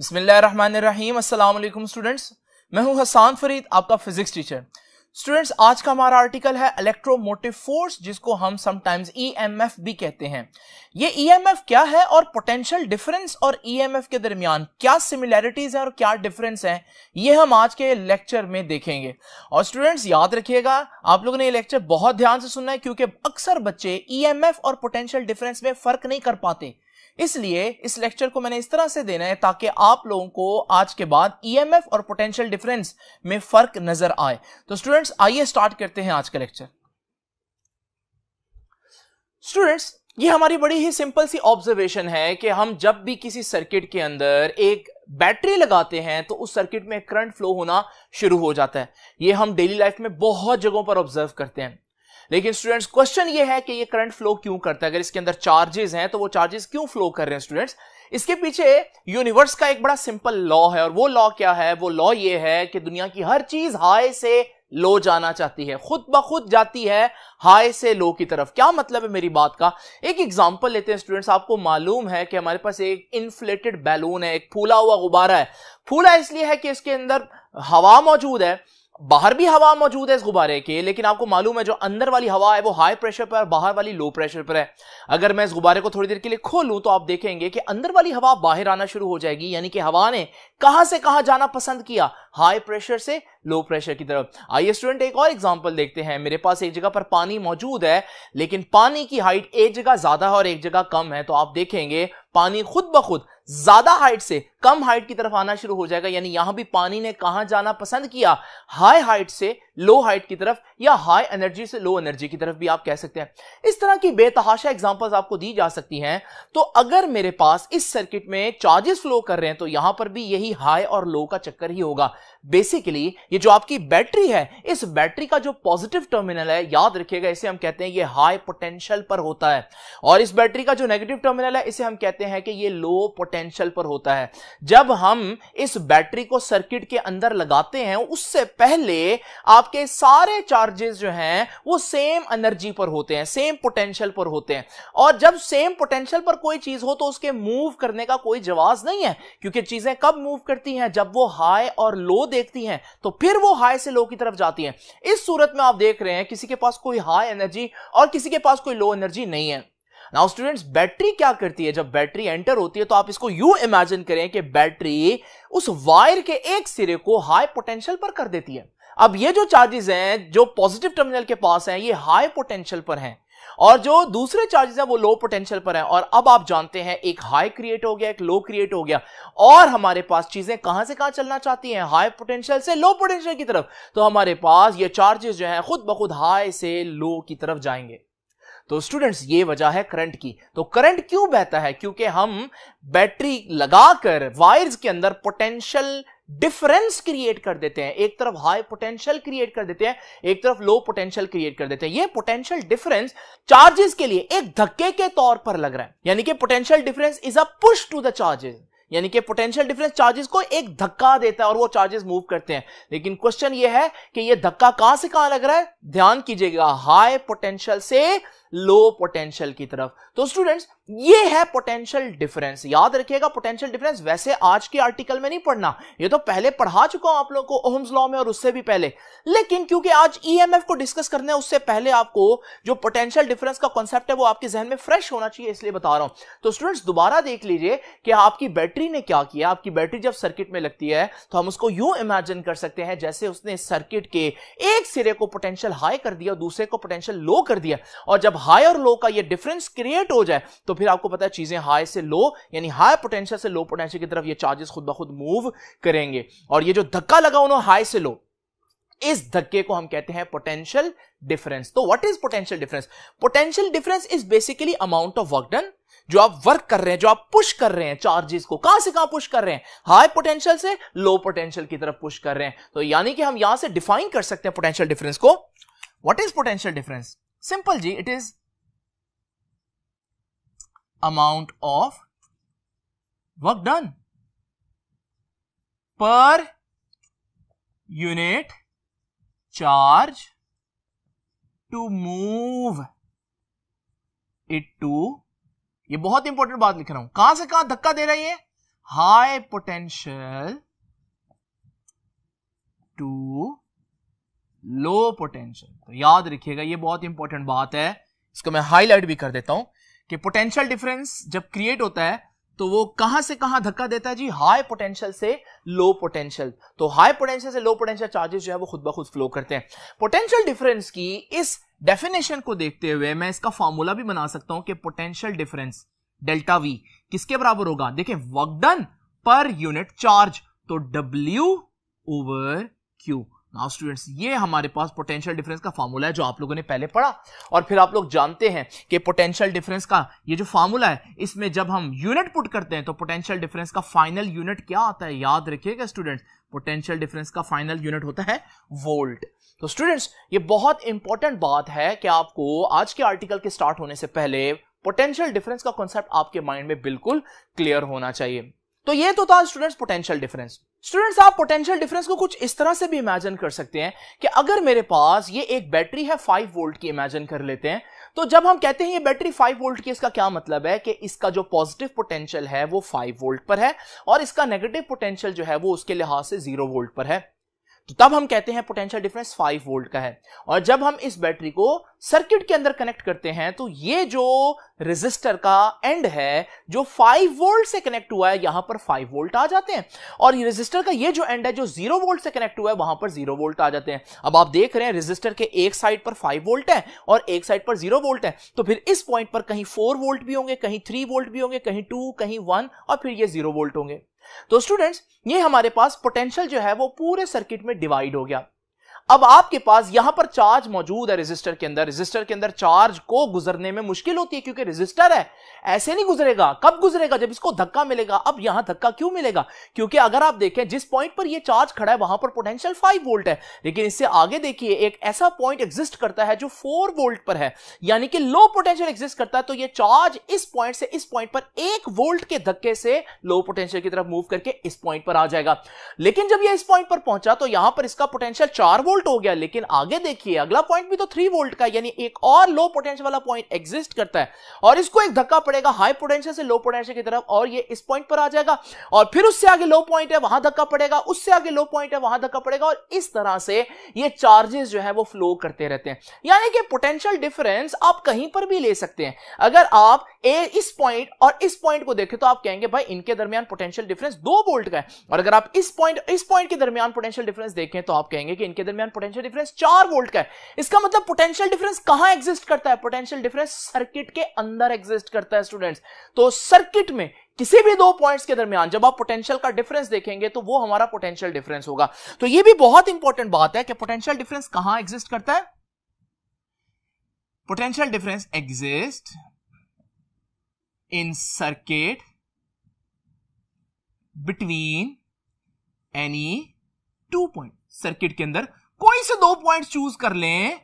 बसमीम अल्लाम स्टूडेंट्स मैं हूं हसान फरीद आपका फिजिक्स टीचर स्टूडेंट्स आज का हमारा आर्टिकल है इलेक्ट्रोमोटिव फोर्स जिसको हम समटाइम्स ईएमएफ e भी कहते हैं ये ईएमएफ e क्या है और पोटेंशियल डिफरेंस और ईएमएफ e के दरमियान क्या सिमिलैरिटीज हैं और क्या डिफरेंस हैं ये हम आज के लेक्चर में देखेंगे और स्टूडेंट्स याद रखिएगा आप लोगों ने ये लेक्चर बहुत ध्यान से सुनना है क्योंकि अक्सर बच्चे ईएमएफ और पोटेंशियल डिफरेंस में फर्क नहीं कर पाते इसलिए इस लेक्चर को मैंने इस तरह से देना है ताकि आप लोगों को आज के बाद ईएमएफ e और पोटेंशियल डिफरेंस में फर्क नजर आए तो स्टूडेंट्स आइए स्टार्ट करते हैं आज का लेक्चर स्टूडेंट्स ये हमारी बड़ी ही सिंपल सी ऑब्जर्वेशन है कि हम जब भी किसी सर्किट के अंदर एक बैटरी लगाते हैं तो उस सर्किट में करंट फ्लो होना शुरू हो जाता है ये हम डेली लाइफ में बहुत जगहों पर ऑब्जर्व करते हैं लेकिन स्टूडेंट्स क्वेश्चन ये है कि ये करंट फ्लो क्यों करता है अगर इसके अंदर चार्जेस हैं तो वो चार्जेस क्यों फ्लो कर रहे हैं स्टूडेंट्स इसके पीछे यूनिवर्स का एक बड़ा सिंपल लॉ है और वो लॉ क्या है वो लॉ ये है कि दुनिया की हर चीज हाई से लो जाना चाहती है खुद ब खुद जाती है हाई से लो की तरफ क्या मतलब है मेरी बात का एक एग्जांपल लेते हैं स्टूडेंट्स आपको मालूम है कि हमारे पास एक इन्फ्लेटेड बैलून है एक फूला हुआ गुब्बारा है फूला इसलिए है कि इसके अंदर हवा मौजूद है बाहर भी हवा मौजूद है इस गुब्बारे के लेकिन आपको मालूम है जो अंदर वाली हवा है वो हाई प्रेशर पर बाहर वाली लो प्रेशर पर है अगर मैं इस गुब्बारे को थोड़ी देर के लिए खोलूं तो आप देखेंगे कि अंदर वाली हवा बाहर आना शुरू हो जाएगी यानी कि हवा ने कहां से कहां जाना पसंद किया हाई प्रेशर से लो प्रेशर की तरफ आइए स्टूडेंट एक और एग्जाम्पल देखते हैं मेरे पास एक जगह पर पानी मौजूद है लेकिन पानी की हाइट एक जगह ज्यादा है और एक जगह कम है तो आप देखेंगे पानी खुद ब खुद ज्यादा हाइट से कम हाइट की तरफ आना शुरू हो जाएगा यानी यहां भी पानी ने कहा जाना पसंद किया हाई हाइट से लो हाइट की तरफ या हाई एनर्जी से लो एनर्जी की तरफ भी आप कह सकते हैं इस तरह की बेतहाशा एग्जांपल्स आपको दी जा सकती हैं तो अगर मेरे पास इस सर्किट में चार्जेस फ्लो कर रहे हैं तो यहां पर भी यही हाई और लो का चक्कर ही होगा बेसिकली ये जो आपकी बैटरी है इस बैटरी का जो पॉजिटिव टर्मिनल है याद रखिएगा इसे हम कहते हैं ये हाई पोटेंशियल पर होता है और इस बैटरी का जो नेगेटिव टर्मिनल है इसे हम कहते हैं कहते हैं कि ये लो पोटेंशियल पर होता है जब हम इस बैटरी को सर्किट के अंदर लगाते हैं उससे पहले आपके सारे चार्जेस जो हैं वो सेम एनर्जी पर होते हैं सेम पोटेंशियल पर होते हैं और जब सेम पोटेंशियल पर कोई चीज हो तो उसके मूव करने का कोई जवाब नहीं है क्योंकि चीजें कब मूव करती हैं जब वो हाई और लो देखती हैं तो फिर वो हाई से लो की तरफ जाती हैं इस सूरत में आप देख रहे हैं किसी के पास कोई हाई एनर्जी और किसी के पास कोई लो एनर्जी नहीं है नाउ स्टूडेंट्स बैटरी क्या करती है जब बैटरी एंटर होती है तो आप इसको यू इमेजिन करें कि बैटरी उस वायर के एक सिरे को हाई पोटेंशियल पर कर देती है अब ये जो चार्जेस हैं जो पॉजिटिव टर्मिनल के पास हैं ये हाई पोटेंशियल पर हैं और जो दूसरे चार्जेस हैं वो लो पोटेंशियल पर हैं और अब आप जानते हैं एक हाई क्रिएट हो गया एक लो क्रिएट हो गया और हमारे पास चीजें कहां से कहां चलना चाहती हैं हाई पोटेंशियल से लो पोटेंशियल की तरफ तो हमारे पास ये चार्जेस जो हैं खुद ब खुद हाई से लो की तरफ जाएंगे तो स्टूडेंट्स ये वजह है करंट की तो करंट क्यों बहता है क्योंकि हम बैटरी लगाकर वायर्स के अंदर पोटेंशियल डिफरेंस क्रिएट कर देते हैं एक तरफ हाई पोटेंशियल क्रिएट कर देते हैं एक तरफ लो पोटेंशियल क्रिएट कर देते हैं ये पोटेंशियल डिफरेंस चार्जेस के लिए एक धक्के के तौर पर लग रहा है यानी कि potential difference is a push to the charges यानी कि पोटेंशियल डिफरेंस चार्जेस को एक धक्का देता है और वो चार्जेस मूव करते हैं लेकिन क्वेश्चन ये है कि ये धक्का कहां से कहां लग रहा है ध्यान कीजिएगा हाई पोटेंशियल से लो पोटेंशियल की तरफ तो स्टूडेंट्स ये है पोटेंशियल डिफरेंस याद रखिएगा पोटेंशियल डिफरेंस वैसे आज के आर्टिकल में नहीं पढ़ना ये तो पहले पढ़ा चुका हूं आप लोग को ओहम्स लॉ में और उससे भी पहले लेकिन क्योंकि आज ईएमएफ e को डिस्कस करने उससे पहले आपको जो पोटेंशियल डिफरेंस का कॉन्सेप्ट है वो आपके जहन में फ्रेश होना चाहिए इसलिए बता रहा हूं तो स्टूडेंट्स दोबारा देख लीजिए कि आपकी बैटरी ने क्या किया आपकी बैटरी जब सर्किट में लगती है तो हम उसको यूं इमेजिन कर सकते हैं जैसे उसने सर्किट के एक सिरे को पोटेंशियल हाई कर दिया दूसरे को पोटेंशियल लो कर दिया और जब हाई और लो का ये डिफरेंस क्रिएट हो जाए तो फिर आपको पता है चीजें हाई से लो यानी हाई पोटेंशियल से लो पोटेंशियल की तरफ ये चार्जेस खुद ब खुद मूव करेंगे और ये जो धक्का लगा उन्होंने हाई से लो इस धक्के को हम कहते हैं पोटेंशियल डिफरेंस तो what is potential difference potential difference is basically amount of work done जो आप वर्क कर रहे हैं जो आप पुश कर रहे हैं चार्जेस को कहां से कहां पुश कर रहे हैं हाई पोटेंशियल से लो पोटेंशियल की तरफ पुश कर रहे हैं तो यानी कि हम यहां से डिफाइन कर सकते हैं पोटेंशियल डिफरेंस को what is potential difference simple जी it is amount of work done per unit charge to move it to ये बहुत इंपॉर्टेंट बात लिख रहा हूं कहां से कहां धक्का दे रही है high potential to low potential तो याद रखिएगा ये बहुत इंपॉर्टेंट बात है इसको मैं हाईलाइट भी कर देता हूं कि पोटेंशियल डिफरेंस जब क्रिएट होता है तो वो कहां से कहां धक्का देता है जी हाई पोटेंशियल से लो पोटेंशियल तो हाई पोटेंशियल से लो पोटेंशियल चार्जेस जो है वो खुद ब खुद फ्लो करते हैं पोटेंशियल डिफरेंस की इस डेफिनेशन को देखते हुए मैं इसका फॉर्मूला भी बना सकता हूं कि पोटेंशियल डिफरेंस डेल्टा वी किसके बराबर होगा देखिए वर्कडन पर यूनिट चार्ज तो W over Q now students ये हमारे पास पोटेंशियल डिफरेंस का फार्मूला है जो आप लोगों ने पहले पढ़ा और फिर आप लोग जानते हैं कि पोटेंशियल डिफरेंस का ये जो फार्मूला है इसमें जब हम यूनिट पुट करते हैं तो पोटेंशियल डिफरेंस का फाइनल यूनिट क्या आता है याद रखिएगा स्टूडेंट्स पोटेंशियल डिफरेंस का फाइनल यूनिट होता है वोल्ट तो स्टूडेंट्स ये बहुत इंपॉर्टेंट बात है कि आपको आज के आर्टिकल के स्टार्ट होने से पहले पोटेंशियल डिफरेंस का कॉन्सेप्ट आपके माइंड में बिल्कुल क्लियर होना चाहिए तो ये तो था स्टूडेंट्स पोटेंशियल डिफरेंस स्टूडेंट्स आप पोटेंशियल डिफरेंस को कुछ इस तरह से भी इमेजिन कर सकते हैं कि अगर मेरे पास ये एक बैटरी है 5 वोल्ट की इमेजिन कर लेते हैं तो जब हम कहते हैं ये बैटरी 5 वोल्ट की इसका क्या मतलब है कि इसका जो पॉजिटिव पोटेंशियल है वो 5 वोल्ट पर है और इसका नेगेटिव पोटेंशियल जो है वो उसके लिहाज से जीरो वोल्ट पर है तो तब हम कहते हैं पोटेंशियल डिफरेंस 5 वोल्ट का है और जब हम इस बैटरी को सर्किट के अंदर कनेक्ट करते हैं तो ये जो रेजिस्टर का एंड है जो 5 वोल्ट से कनेक्ट हुआ है यहां पर 5 वोल्ट आ जाते हैं और रेजिस्टर का ये जो एंड है जो 0 वोल्ट से कनेक्ट हुआ है वहां पर 0 वोल्ट आ जाते हैं अब आप देख रहे हैं रेजिस्टर के एक साइड पर 5 वोल्ट है और एक साइड पर 0 वोल्ट है तो फिर इस पॉइंट पर कहीं 4 वोल्ट भी होंगे कहीं 3 वोल्ट भी होंगे कहीं 2 कहीं 1 और फिर ये 0 वोल्ट होंगे तो स्टूडेंट्स ये हमारे पास पोटेंशियल जो है वो पूरे सर्किट में डिवाइड हो गया अब आपके पास यहां पर चार्ज मौजूद है रेजिस्टर के अंदर रेजिस्टर के अंदर चार्ज को गुजरने में मुश्किल होती है क्योंकि रेजिस्टर है ऐसे नहीं गुजरेगा कब गुजरेगा जब इसको धक्का मिलेगा अब यहां धक्का क्यों मिलेगा क्योंकि अगर आप देखें जिस पॉइंट पर यह चार्ज खड़ा है वहां पर पोटेंशियल फाइव वोल्ट है लेकिन इससे आगे देखिए एक ऐसा पॉइंट एग्जिस्ट करता है जो फोर वोल्ट पर है यानी कि लो पोटेंशियल एग्जिस्ट करता है तो यह चार्ज इस पॉइंट से इस पॉइंट पर एक वोल्ट के धक्के से लो पोटेंशियल की तरफ मूव करके इस पॉइंट पर आ जाएगा लेकिन जब यह इस पॉइंट पर पहुंचा तो यहां पर इसका पोटेंशियल चार वोल्ट वोल्ट हो गया लेकिन आगे देखिए अगला पॉइंट भी तो थ्री वोल्ट का यानी एक और लो पोटेंशियल वाला पॉइंट एग्जिस्ट करता है और इसको एक धक्का पड़ेगा हाई पोटेंशियल से लो पोटेंशियल की तरफ और ये इस पॉइंट पर आ जाएगा और फिर उससे आगे लो पॉइंट है वहां धक्का पड़ेगा उससे आगे लो पॉइंट है वहां धक्का पड़ेगा और इस तरह से ये चार्जेस जो है वो फ्लो करते रहते हैं यानी कि पोटेंशियल डिफरेंस आप कहीं पर भी ले सकते हैं अगर आप ए इस पॉइंट और इस पॉइंट को देखें तो आप कहेंगे भाई इनके दरमियान पोटेंशियल डिफरेंस दो वोल्ट का है और अगर आप इस पॉइंट इस पॉइंट के दरमियान पोटेंशियल डिफरेंस देखें तो आप कहेंगे कि इनके दरमियान दरमियान पोटेंशियल डिफरेंस चार वोल्ट का है इसका मतलब पोटेंशियल डिफरेंस कहां एग्जिस्ट करता है पोटेंशियल डिफरेंस सर्किट के अंदर एग्जिस्ट करता है स्टूडेंट तो सर्किट में किसी भी दो पॉइंट्स के दरमियान जब आप पोटेंशियल का डिफरेंस देखेंगे तो वो हमारा पोटेंशियल डिफरेंस होगा तो ये भी बहुत इंपॉर्टेंट बात है कि पोटेंशियल डिफरेंस कहां एग्जिस्ट करता है potential difference exist in circuit between any two point circuit के अंदर कोई से दो पॉइंट चूज कर लें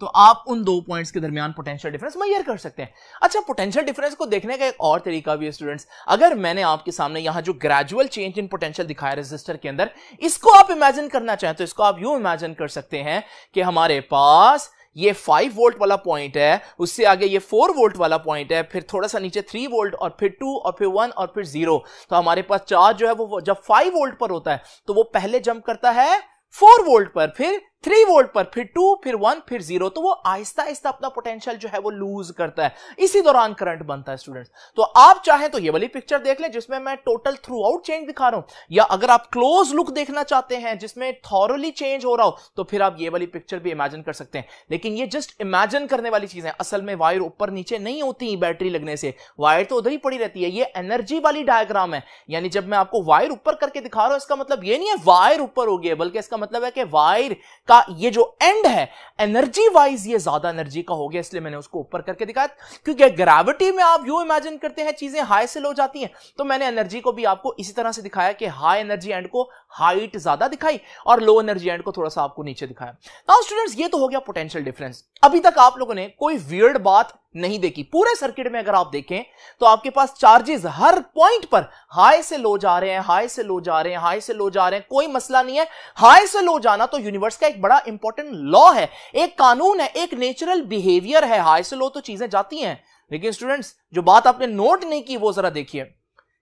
तो आप उन दो पॉइंट्स के दरमियान पोटेंशियल डिफरेंस मैयर कर सकते हैं अच्छा पोटेंशियल डिफरेंस को देखने का एक और तरीका भी है स्टूडेंट्स अगर मैंने आपके सामने यहां जो ग्रेजुअल चेंज इन पोटेंशियल दिखाया रेजिस्टर के अंदर इसको आप इमेजिन करना चाहें तो इसको आप यू इमेजिन कर सकते हैं कि हमारे पास ये 5 वोल्ट वाला पॉइंट है उससे आगे ये 4 वोल्ट वाला पॉइंट है फिर थोड़ा सा नीचे 3 वोल्ट और फिर 2 और फिर 1 और फिर 0 तो हमारे पास चार्ज जो है वो जब 5 वोल्ट पर होता है तो वो पहले जंप करता है फोर वोल्ट पर फिर थ्री वोल्ट पर फिर टू फिर वन फिर जीरो तो वो आहिस्ता आहिस्ता अपना पोटेंशियल जो है वो लूज करता है इसी दौरान करंट बनता है स्टूडेंट्स तो आप चाहें तो ये वाली पिक्चर देख ले जिसमें मैं टोटल थ्रू आउट चेंज दिखा रहा हूं या अगर आप क्लोज लुक देखना चाहते हैं जिसमें थॉरली चेंज हो रहा हो तो फिर आप ये वाली पिक्चर भी इमेजिन कर सकते हैं लेकिन ये जस्ट इमेजिन करने वाली चीज है असल में वायर ऊपर नीचे नहीं होती बैटरी लगने से वायर तो उधर ही पड़ी रहती है ये एनर्जी वाली डायग्राम है यानी जब मैं आपको वायर ऊपर करके दिखा रहा हूं इसका मतलब ये नहीं है वायर ऊपर हो गया बल्कि इसका मतलब है कि वायर का ये जो एंड है एनर्जी वाइज ये ज्यादा एनर्जी का हो गया इसलिए मैंने उसको ऊपर करके दिखाया क्योंकि ग्रेविटी में आप यू इमेजिन करते हैं चीजें हाई से लो जाती हैं तो मैंने एनर्जी को भी आपको इसी तरह से दिखाया कि हाई एनर्जी एंड को हाइट ज्यादा दिखाई और लो एनर्जी एंड को थोड़ा सा आपको नीचे दिखाया नाउ स्टूडेंट्स ये तो हो गया पोटेंशियल डिफरेंस अभी तक आप लोगों ने कोई वियर्ड बात नहीं देखी पूरे सर्किट में अगर आप देखें तो आपके पास चार्जेस हर पॉइंट पर हाई से लो जा रहे हैं हाई से लो जा रहे हैं हाई से लो जा रहे हैं कोई मसला नहीं है हाई से लो जाना तो यूनिवर्स का एक बड़ा इंपॉर्टेंट लॉ है एक कानून है एक नेचुरल बिहेवियर है हाई से लो तो चीजें जाती हैं लेकिन स्टूडेंट्स जो बात आपने नोट नहीं की वो जरा देखिए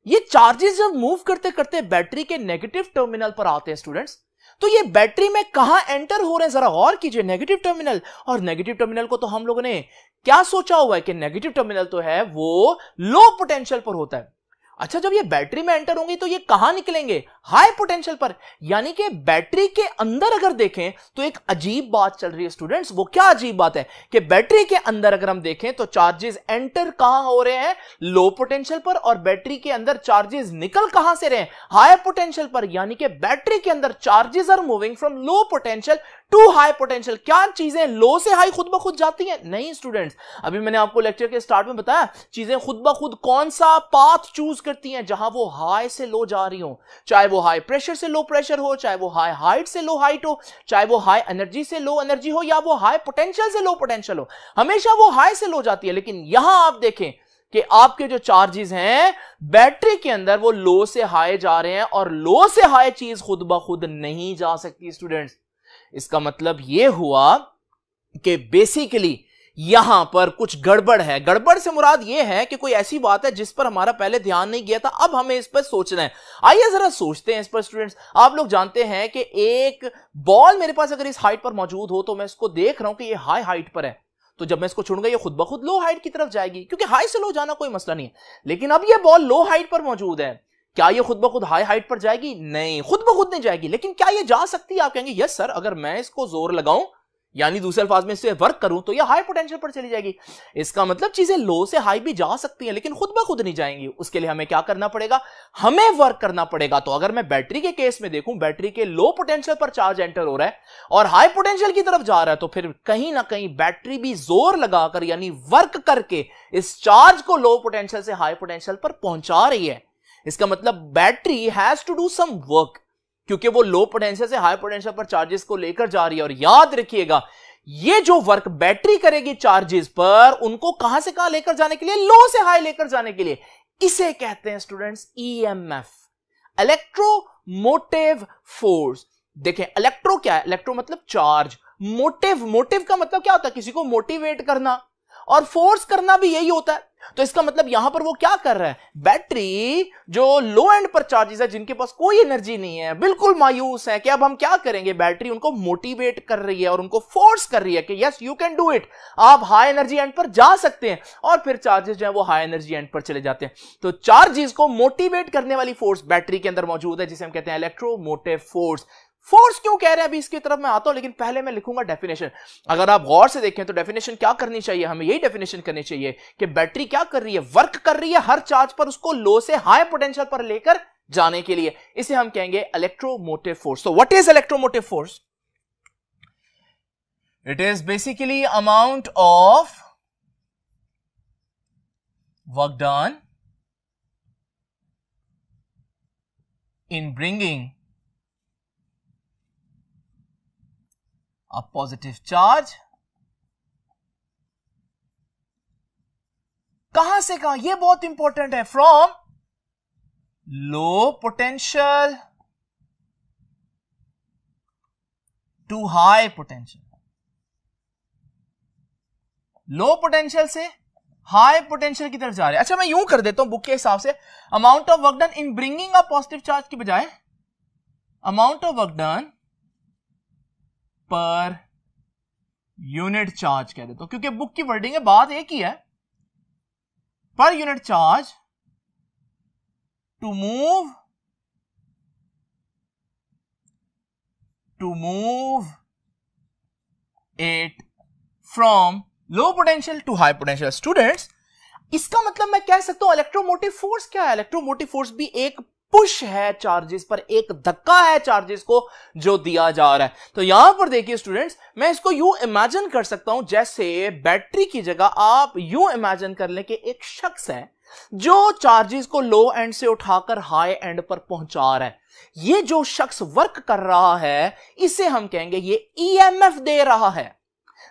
ये चार्जेस जब मूव करते करते बैटरी के नेगेटिव टर्मिनल पर आते हैं स्टूडेंट्स तो ये बैटरी में कहा एंटर हो रहे हैं जरा और कीजिए नेगेटिव टर्मिनल और नेगेटिव टर्मिनल को तो हम लोगों ने क्या सोचा हुआ है कि नेगेटिव टर्मिनल तो है वो लो पोटेंशियल पर होता है अच्छा जब ये बैटरी में एंटर होंगे तो ये कहां निकलेंगे हाई पोटेंशियल पर यानी कि बैटरी के अंदर अगर देखें तो एक अजीब बात चल रही है स्टूडेंट्स वो क्या अजीब बात है कि बैटरी के अंदर अगर हम देखें तो चार्जेस एंटर कहां हो रहे हैं लो पोटेंशियल पर और बैटरी के अंदर चार्जेस निकल कहां से रहे हैं हाई पोटेंशियल पर यानी कि बैटरी के अंदर charges are moving from low potential to high potential क्या चीजें लो से हाई खुद ब खुद जाती हैं नहीं स्टूडेंट्स अभी मैंने आपको लेक्चर के स्टार्ट में बताया चीजें खुद ब खुद कौन सा पाथ चूज करती हैं जहां वो हाई से लो जा रही हो चाहे वो हाई प्रेशर से लो प्रेशर हो चाहे वो हाई हाइट से लो हाइट हो चाहे वो हाई एनर्जी से लो एनर्जी हो या वो हाई पोटेंशियल से लो पोटेंशियल हो हमेशा वो हाई से लो जाती है लेकिन यहां आप देखें कि आपके जो चार्जेस हैं बैटरी के अंदर वो लो से हाई जा रहे हैं और लो से हाई चीज खुद ब खुद नहीं जा सकती स्टूडेंट्स इसका मतलब ये हुआ कि बेसिकली यहां पर कुछ गड़बड़ है गड़बड़ से मुराद यह है कि कोई ऐसी बात है जिस पर हमारा पहले ध्यान नहीं गया था अब हमें इस पर सोचना है आइए जरा सोचते हैं इस पर स्टूडेंट्स आप लोग जानते हैं कि एक बॉल मेरे पास अगर इस हाइट पर मौजूद हो तो मैं इसको देख रहा हूं कि यह हाई हाइट पर है तो जब मैं इसको छूंगा यह खुद ब खुद लो हाइट की तरफ जाएगी क्योंकि हाई से लो जाना कोई मसला नहीं है लेकिन अब यह बॉल लो हाइट पर मौजूद है क्या ये खुद ब खुद हाई हाइट पर जाएगी नहीं खुद ब खुद नहीं जाएगी लेकिन क्या ये जा सकती है आप कहेंगे यस सर अगर मैं इसको जोर लगाऊं यानी दूसरे अल्फाज में इससे वर्क करूं तो ये हाई पोटेंशियल पर चली जाएगी इसका मतलब चीजें लो से हाई भी जा सकती हैं लेकिन खुद ब खुद नहीं जाएंगी उसके लिए हमें क्या करना पड़ेगा हमें वर्क करना पड़ेगा तो अगर मैं बैटरी के केस में देखूं बैटरी के लो पोटेंशियल पर चार्ज एंटर हो रहा है और हाई पोटेंशियल की तरफ जा रहा है तो फिर कहीं ना कहीं बैटरी भी जोर लगाकर यानी वर्क करके इस चार्ज को लो पोटेंशियल से हाई पोटेंशियल पर पहुंचा रही है इसका मतलब battery has to do some work क्योंकि वो लो पोटेंशियल से हाई पोटेंशियल पर चार्जेस को लेकर जा रही है और याद रखिएगा ये जो वर्क बैटरी करेगी चार्जेस पर उनको कहां से कहां लेकर जाने के लिए लो से हाई लेकर जाने के लिए इसे कहते हैं स्टूडेंट्स ईएमएफ इलेक्ट्रोमोटिव फोर्स देखें इलेक्ट्रो क्या है इलेक्ट्रो मतलब चार्ज मोटिव मोटिव का मतलब क्या होता है किसी को मोटिवेट करना और फोर्स करना भी यही होता है तो इसका मतलब यहां पर वो क्या कर रहा है बैटरी जो लो एंड पर चार्जेस है जिनके पास कोई एनर्जी नहीं है बिल्कुल मायूस है कि अब हम क्या करेंगे बैटरी उनको मोटिवेट कर रही है और उनको फोर्स कर रही है कि yes you can do it आप हाई एनर्जी एंड पर जा सकते हैं और फिर चार्जेस जो है वो हाई एनर्जी एंड पर चले जाते हैं तो चार्जेस को मोटिवेट करने वाली फोर्स बैटरी के अंदर मौजूद है जिसे हम कहते हैं इलेक्ट्रोमोटिव फोर्स फोर्स क्यों कह रहे हैं अभी इसकी तरफ मैं आता हूं लेकिन पहले मैं लिखूंगा डेफिनेशन अगर आप गौर से देखें तो डेफिनेशन क्या करनी चाहिए हमें यही डेफिनेशन करनी चाहिए कि बैटरी क्या कर रही है वर्क कर रही है हर चार्ज पर उसको लो से हाई पोटेंशियल पर लेकर जाने के लिए इसे हम कहेंगे इलेक्ट्रोमोटिव फोर्स तो what is electromotive force it is basically amount of work in bringing a positive charge कहां से कहां ये बहुत इंपॉर्टेंट है from low potential to high potential low potential से हाई पोटेंशियल की तरफ जा रहे हैं अच्छा मैं यूं कर देता हूं बुक के हिसाब से amount of work done in bringing a positive charge की बजाय amount of work done per unit charge कह देता हूं तो क्योंकि बुक की वर्डिंग है बात एक ही है per unit charge to move to move it from low potential to high potential students इसका मतलब मैं कह सकता हूं इलेक्ट्रोमोटिव फोर्स क्या है इलेक्ट्रोमोटिव फोर्स भी एक पुश है चार्जेस पर एक धक्का है चार्जेस को जो दिया जा रहा है तो यहां पर देखिए स्टूडेंट्स मैं इसको यू इमेजिन कर सकता हूं जैसे बैटरी की जगह आप यू इमेजिन कर लें कि एक शख्स है जो चार्जेस को लो एंड से उठाकर हाई एंड पर पहुंचा रहा है ये जो शख्स वर्क कर रहा है इसे हम कहेंगे ये ईएमएफ e दे रहा है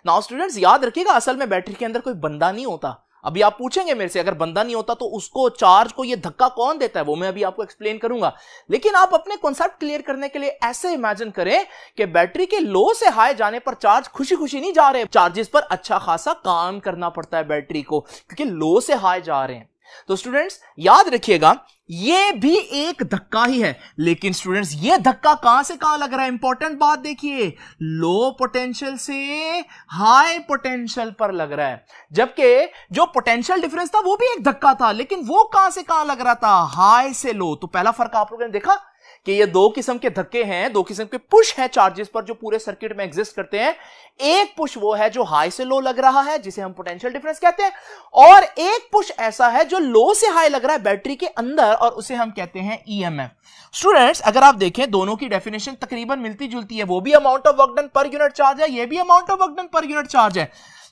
नाउ स्टूडेंट्स याद रखिएगा असल में बैटरी के अंदर कोई बंदा नहीं होता अभी आप पूछेंगे मेरे से अगर बंदा नहीं होता तो उसको चार्ज को ये धक्का कौन देता है वो मैं अभी आपको एक्सप्लेन करूंगा लेकिन आप अपने कॉन्सेप्ट क्लियर करने के लिए ऐसे इमेजिन करें कि बैटरी के लो से हाई जाने पर चार्ज खुशी खुशी नहीं जा रहे चार्जेस पर अच्छा खासा काम करना पड़ता है बैटरी को क्योंकि लो से हाई जा रहे हैं तो स्टूडेंट्स याद रखिएगा ये भी एक धक्का ही है लेकिन स्टूडेंट्स ये धक्का कहां से कहां लग रहा है इंपॉर्टेंट बात देखिए लो पोटेंशियल से हाई पोटेंशियल पर लग रहा है जबकि जो पोटेंशियल डिफरेंस था वो भी एक धक्का था लेकिन वो कहां से कहां लग रहा था हाई से लो तो पहला फर्क आप लोगों ने देखा कि ये दो किस्म के धक्के हैं दो किस्म के पुश हैं चार्जेस पर जो पूरे सर्किट में एग्जिस्ट करते हैं एक पुश वो है जो हाई से लो लग रहा है जिसे हम पोटेंशियल डिफरेंस कहते हैं और एक पुश ऐसा है जो लो से हाई लग रहा है बैटरी के अंदर और उसे हम कहते हैं ई e स्टूडेंट्स अगर आप देखें दोनों की डेफिनेशन तकरीबन मिलती जुलती है वो भी amount of work done per unit charge है ये भी amount of work done per unit charge है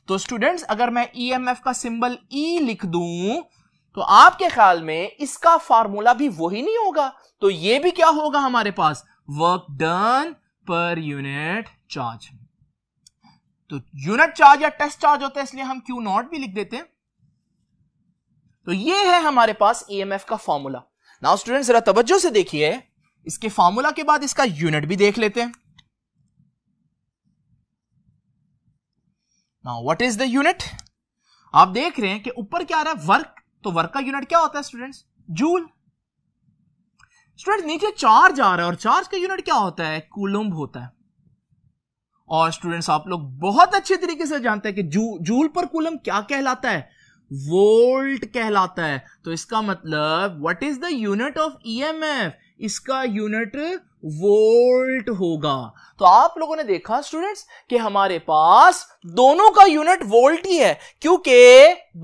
तो स्टूडेंट्स अगर मैं ईएमएफ e का सिंबल ई e लिख दूं तो आपके ख्याल में इसका फार्मूला भी वही नहीं होगा तो ये भी क्या होगा हमारे पास work done per unit charge तो यूनिट चार्ज या टेस्ट चार्ज होता है इसलिए हम क्यू नॉट भी लिख देते हैं तो ये है हमारे पास ईएमएफ e का फॉर्मूला नाउ स्टूडेंट जरा तवज्जो से देखिए इसके फॉर्मूला के बाद इसका यूनिट भी देख लेते हैं now what is the unit आप देख रहे हैं कि ऊपर क्या आ रहा है वर्क तो वर्क का यूनिट क्या होता है स्टूडेंट्स जूल स्टूडेंट्स नीचे चार्ज आ रहा है और चार्ज का यूनिट क्या होता है कुलम्ब होता है और स्टूडेंट्स आप लोग बहुत अच्छे तरीके से जानते हैं कि जू, जूल पर कुलम क्या कहलाता है वोल्ट कहलाता है तो इसका मतलब what is the unit of EMF इसका यूनिट वोल्ट होगा तो आप लोगों ने देखा स्टूडेंट्स कि हमारे पास दोनों का यूनिट वोल्ट ही है क्योंकि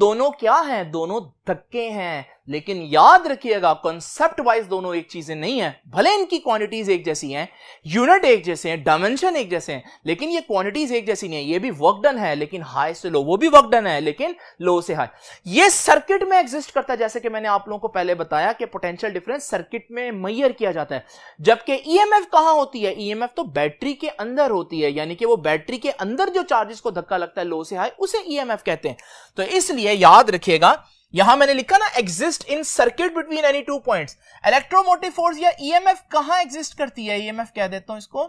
दोनों क्या है दोनों धक्के हैं लेकिन याद रखिएगा कॉन्सेप्ट वाइज दोनों एक चीजें नहीं है भले इनकी क्वांटिटीज एक जैसी हैं यूनिट एक जैसे हैं डायमेंशन एक जैसे हैं लेकिन ये क्वांटिटीज एक जैसी नहीं है ये भी वर्क डन है लेकिन हाई से लो वो भी वर्क डन है लेकिन लो से हाई ये सर्किट में एग्जिस्ट करता है जैसे कि मैंने आप लोगों को पहले बताया कि पोटेंशियल डिफरेंस सर्किट में मैयर किया जाता है जबकि ई एम कहां होती है ई तो बैटरी के अंदर होती है यानी कि वो बैटरी के अंदर जो चार्जेस को धक्का लगता है लो से हाई उसे ई कहते हैं तो इसलिए याद रखिएगा यहां मैंने लिखा ना exist in circuit between any two points electromotive force या ईएमएफ e कहां एग्जिस्ट करती है ईएमएफ e कह देता हूं इसको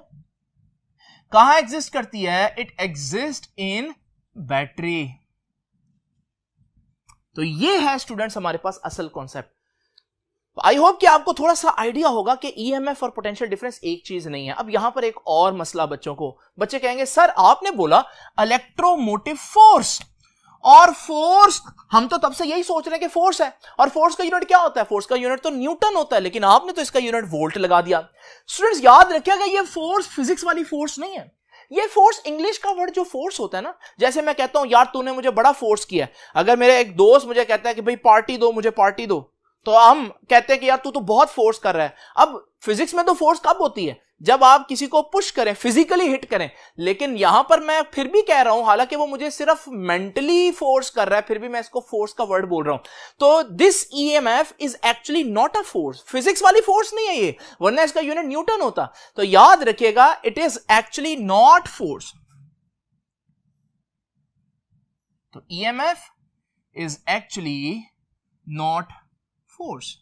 कहां एग्जिस्ट करती है इट एग्जिस्ट इन बैटरी तो ये है स्टूडेंट्स हमारे पास असल कॉन्सेप्ट आई होप कि आपको थोड़ा सा आइडिया होगा कि ईएमएफ e और पोटेंशियल डिफरेंस एक चीज नहीं है अब यहां पर एक और मसला बच्चों को बच्चे कहेंगे सर आपने बोला इलेक्ट्रोमोटिव फोर्स और फोर्स हम तो तब से यही सोच रहे हैं कि फोर्स है और फोर्स का यूनिट क्या होता है फोर्स का यूनिट तो न्यूटन होता है लेकिन आपने तो इसका यूनिट वोल्ट लगा दिया स्टूडेंट्स याद रखिएगा ये फोर्स फिजिक्स वाली फोर्स नहीं है ये फोर्स इंग्लिश का वर्ड जो फोर्स होता है ना जैसे मैं कहता हूं यार तूने मुझे बड़ा फोर्स किया है अगर मेरे एक दोस्त मुझे कहता है कि भाई पार्टी दो मुझे पार्टी दो तो हम कहते हैं कि यार तू तो बहुत फोर्स कर रहा है अब फिजिक्स में तो फोर्स कब होती है जब आप किसी को पुश करें फिजिकली हिट करें लेकिन यहां पर मैं फिर भी कह रहा हूं हालांकि वो मुझे सिर्फ मेंटली फोर्स कर रहा है फिर भी मैं इसको फोर्स का वर्ड बोल रहा हूं तो this E M F is actually not a force physics वाली फोर्स नहीं है ये वरना इसका यूनिट न्यूटन होता तो याद रखिएगा it is actually not force तो E M F is actually not force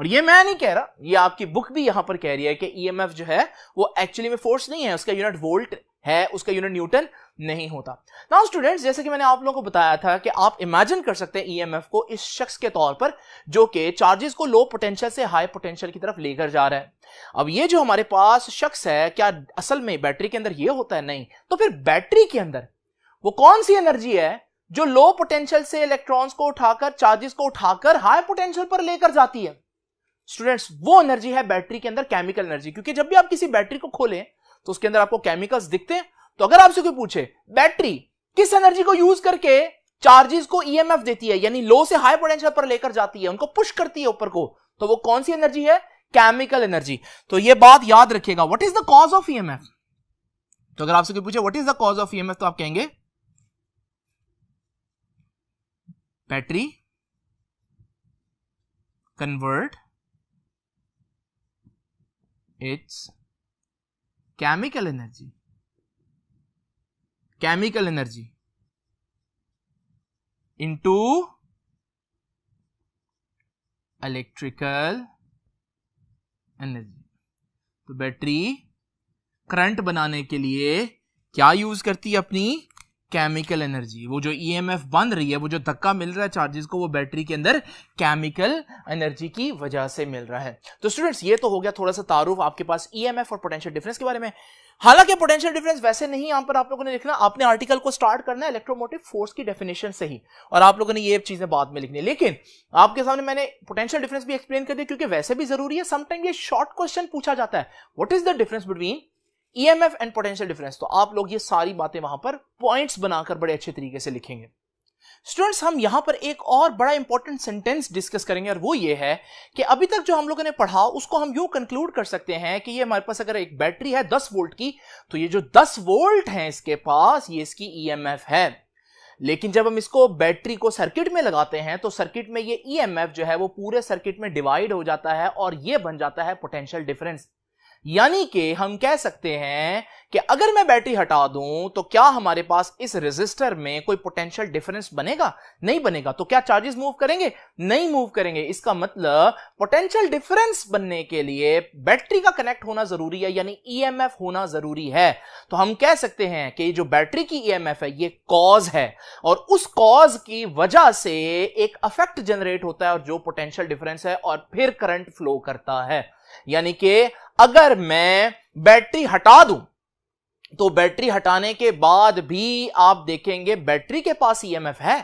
और ये मैं नहीं कह रहा ये आपकी बुक भी यहां पर कह रही है कि ईएमएफ e जो है वो एक्चुअली में फोर्स नहीं है उसका यूनिट वोल्ट है उसका यूनिट न्यूटन नहीं होता नाउ स्टूडेंट्स जैसे कि मैंने आप लोगों को बताया था कि आप इमेजिन कर सकते हैं ईएमएफ e को इस शख्स के तौर पर जो कि चार्जेस को लो पोटेंशियल से हाई पोटेंशियल की तरफ लेकर जा रहा है अब ये जो हमारे पास शख्स है क्या असल में बैटरी के अंदर ये होता है नहीं तो फिर बैटरी के अंदर वो कौन सी एनर्जी है जो लो पोटेंशियल से इलेक्ट्रॉन्स को उठाकर चार्जेस को उठाकर हाई पोटेंशियल पर लेकर जाती है स्टूडेंट्स वो एनर्जी है बैटरी के अंदर केमिकल एनर्जी क्योंकि जब भी आप किसी बैटरी को खोलें तो उसके अंदर आपको केमिकल्स दिखते हैं तो अगर आपसे कोई पूछे बैटरी किस एनर्जी को यूज करके चार्जेस को ईएमएफ e देती है यानी लो से हाई पोटेंशियल पर लेकर जाती है उनको पुश करती है ऊपर को तो वो कौन सी एनर्जी है केमिकल एनर्जी तो ये बात याद रखिएगा what is the cause of EMF तो अगर आपसे कोई पूछे what is the cause of EMF तो आप कहेंगे battery convert its chemical energy chemical energy into electrical energy तो बैटरी करंट बनाने के लिए क्या यूज करती है अपनी केमिकल एनर्जी वो जो ई e बन रही है वो जो धक्का मिल रहा है चार्जेस को वो बैटरी के अंदर केमिकल एनर्जी की वजह से मिल रहा है तो स्टूडेंट्स ये तो हो गया थोड़ा सा तारुफ आपके पास ई e और पोटेंशियल डिफरेंस के बारे में हालांकि पोटेंशियल डिफरेंस वैसे नहीं यहां पर आप लोगों ने लिखना आपने आर्टिकल को स्टार्ट करना है इलेक्ट्रोमोटिव फोर्स की डेफिनेशन से ही और आप लोगों ने ये चीजें बाद में लिखनी है लेकिन आपके सामने मैंने पोटेंशियल डिफरेंस भी एक्सप्लेन कर दिया क्योंकि वैसे भी जरूरी है समटाइम ये शॉर्ट क्वेश्चन पूछा जाता है what is the difference between EMF and potential difference तो आप लोग ये सारी बातें वहां पर पॉइंट्स बनाकर बड़े अच्छे तरीके से लिखेंगे स्टूडेंट्स हम यहां पर एक और बड़ा इंपॉर्टेंट सेंटेंस डिस्कस करेंगे और वो ये है कि अभी तक जो हम लोगों ने पढ़ा उसको हम यू कंक्लूड कर सकते हैं कि ये हमारे पास अगर एक बैटरी है 10 वोल्ट की तो ये जो 10 वोल्ट है इसके पास ये इसकी ईएमएफ e है लेकिन जब हम इसको बैटरी को सर्किट में लगाते हैं तो सर्किट में ये ईएमएफ e जो है वो पूरे सर्किट में डिवाइड हो जाता है और ये बन जाता है पोटेंशियल डिफरेंस यानी कि हम कह सकते हैं कि अगर मैं बैटरी हटा दूं तो क्या हमारे पास इस रेजिस्टर में कोई पोटेंशियल डिफरेंस बनेगा नहीं बनेगा तो क्या चार्जेस मूव करेंगे नहीं मूव करेंगे इसका मतलब पोटेंशियल डिफरेंस बनने के लिए बैटरी का कनेक्ट होना जरूरी है यानी ईएमएफ e होना जरूरी है तो हम कह सकते हैं कि जो बैटरी की ई e है ये कॉज है और उस कॉज की वजह से एक अफेक्ट जनरेट होता है और जो पोटेंशियल डिफरेंस है और फिर करंट फ्लो करता है यानी कि अगर मैं बैटरी हटा दूं तो बैटरी हटाने के बाद भी आप देखेंगे बैटरी के पास ईएमएफ e है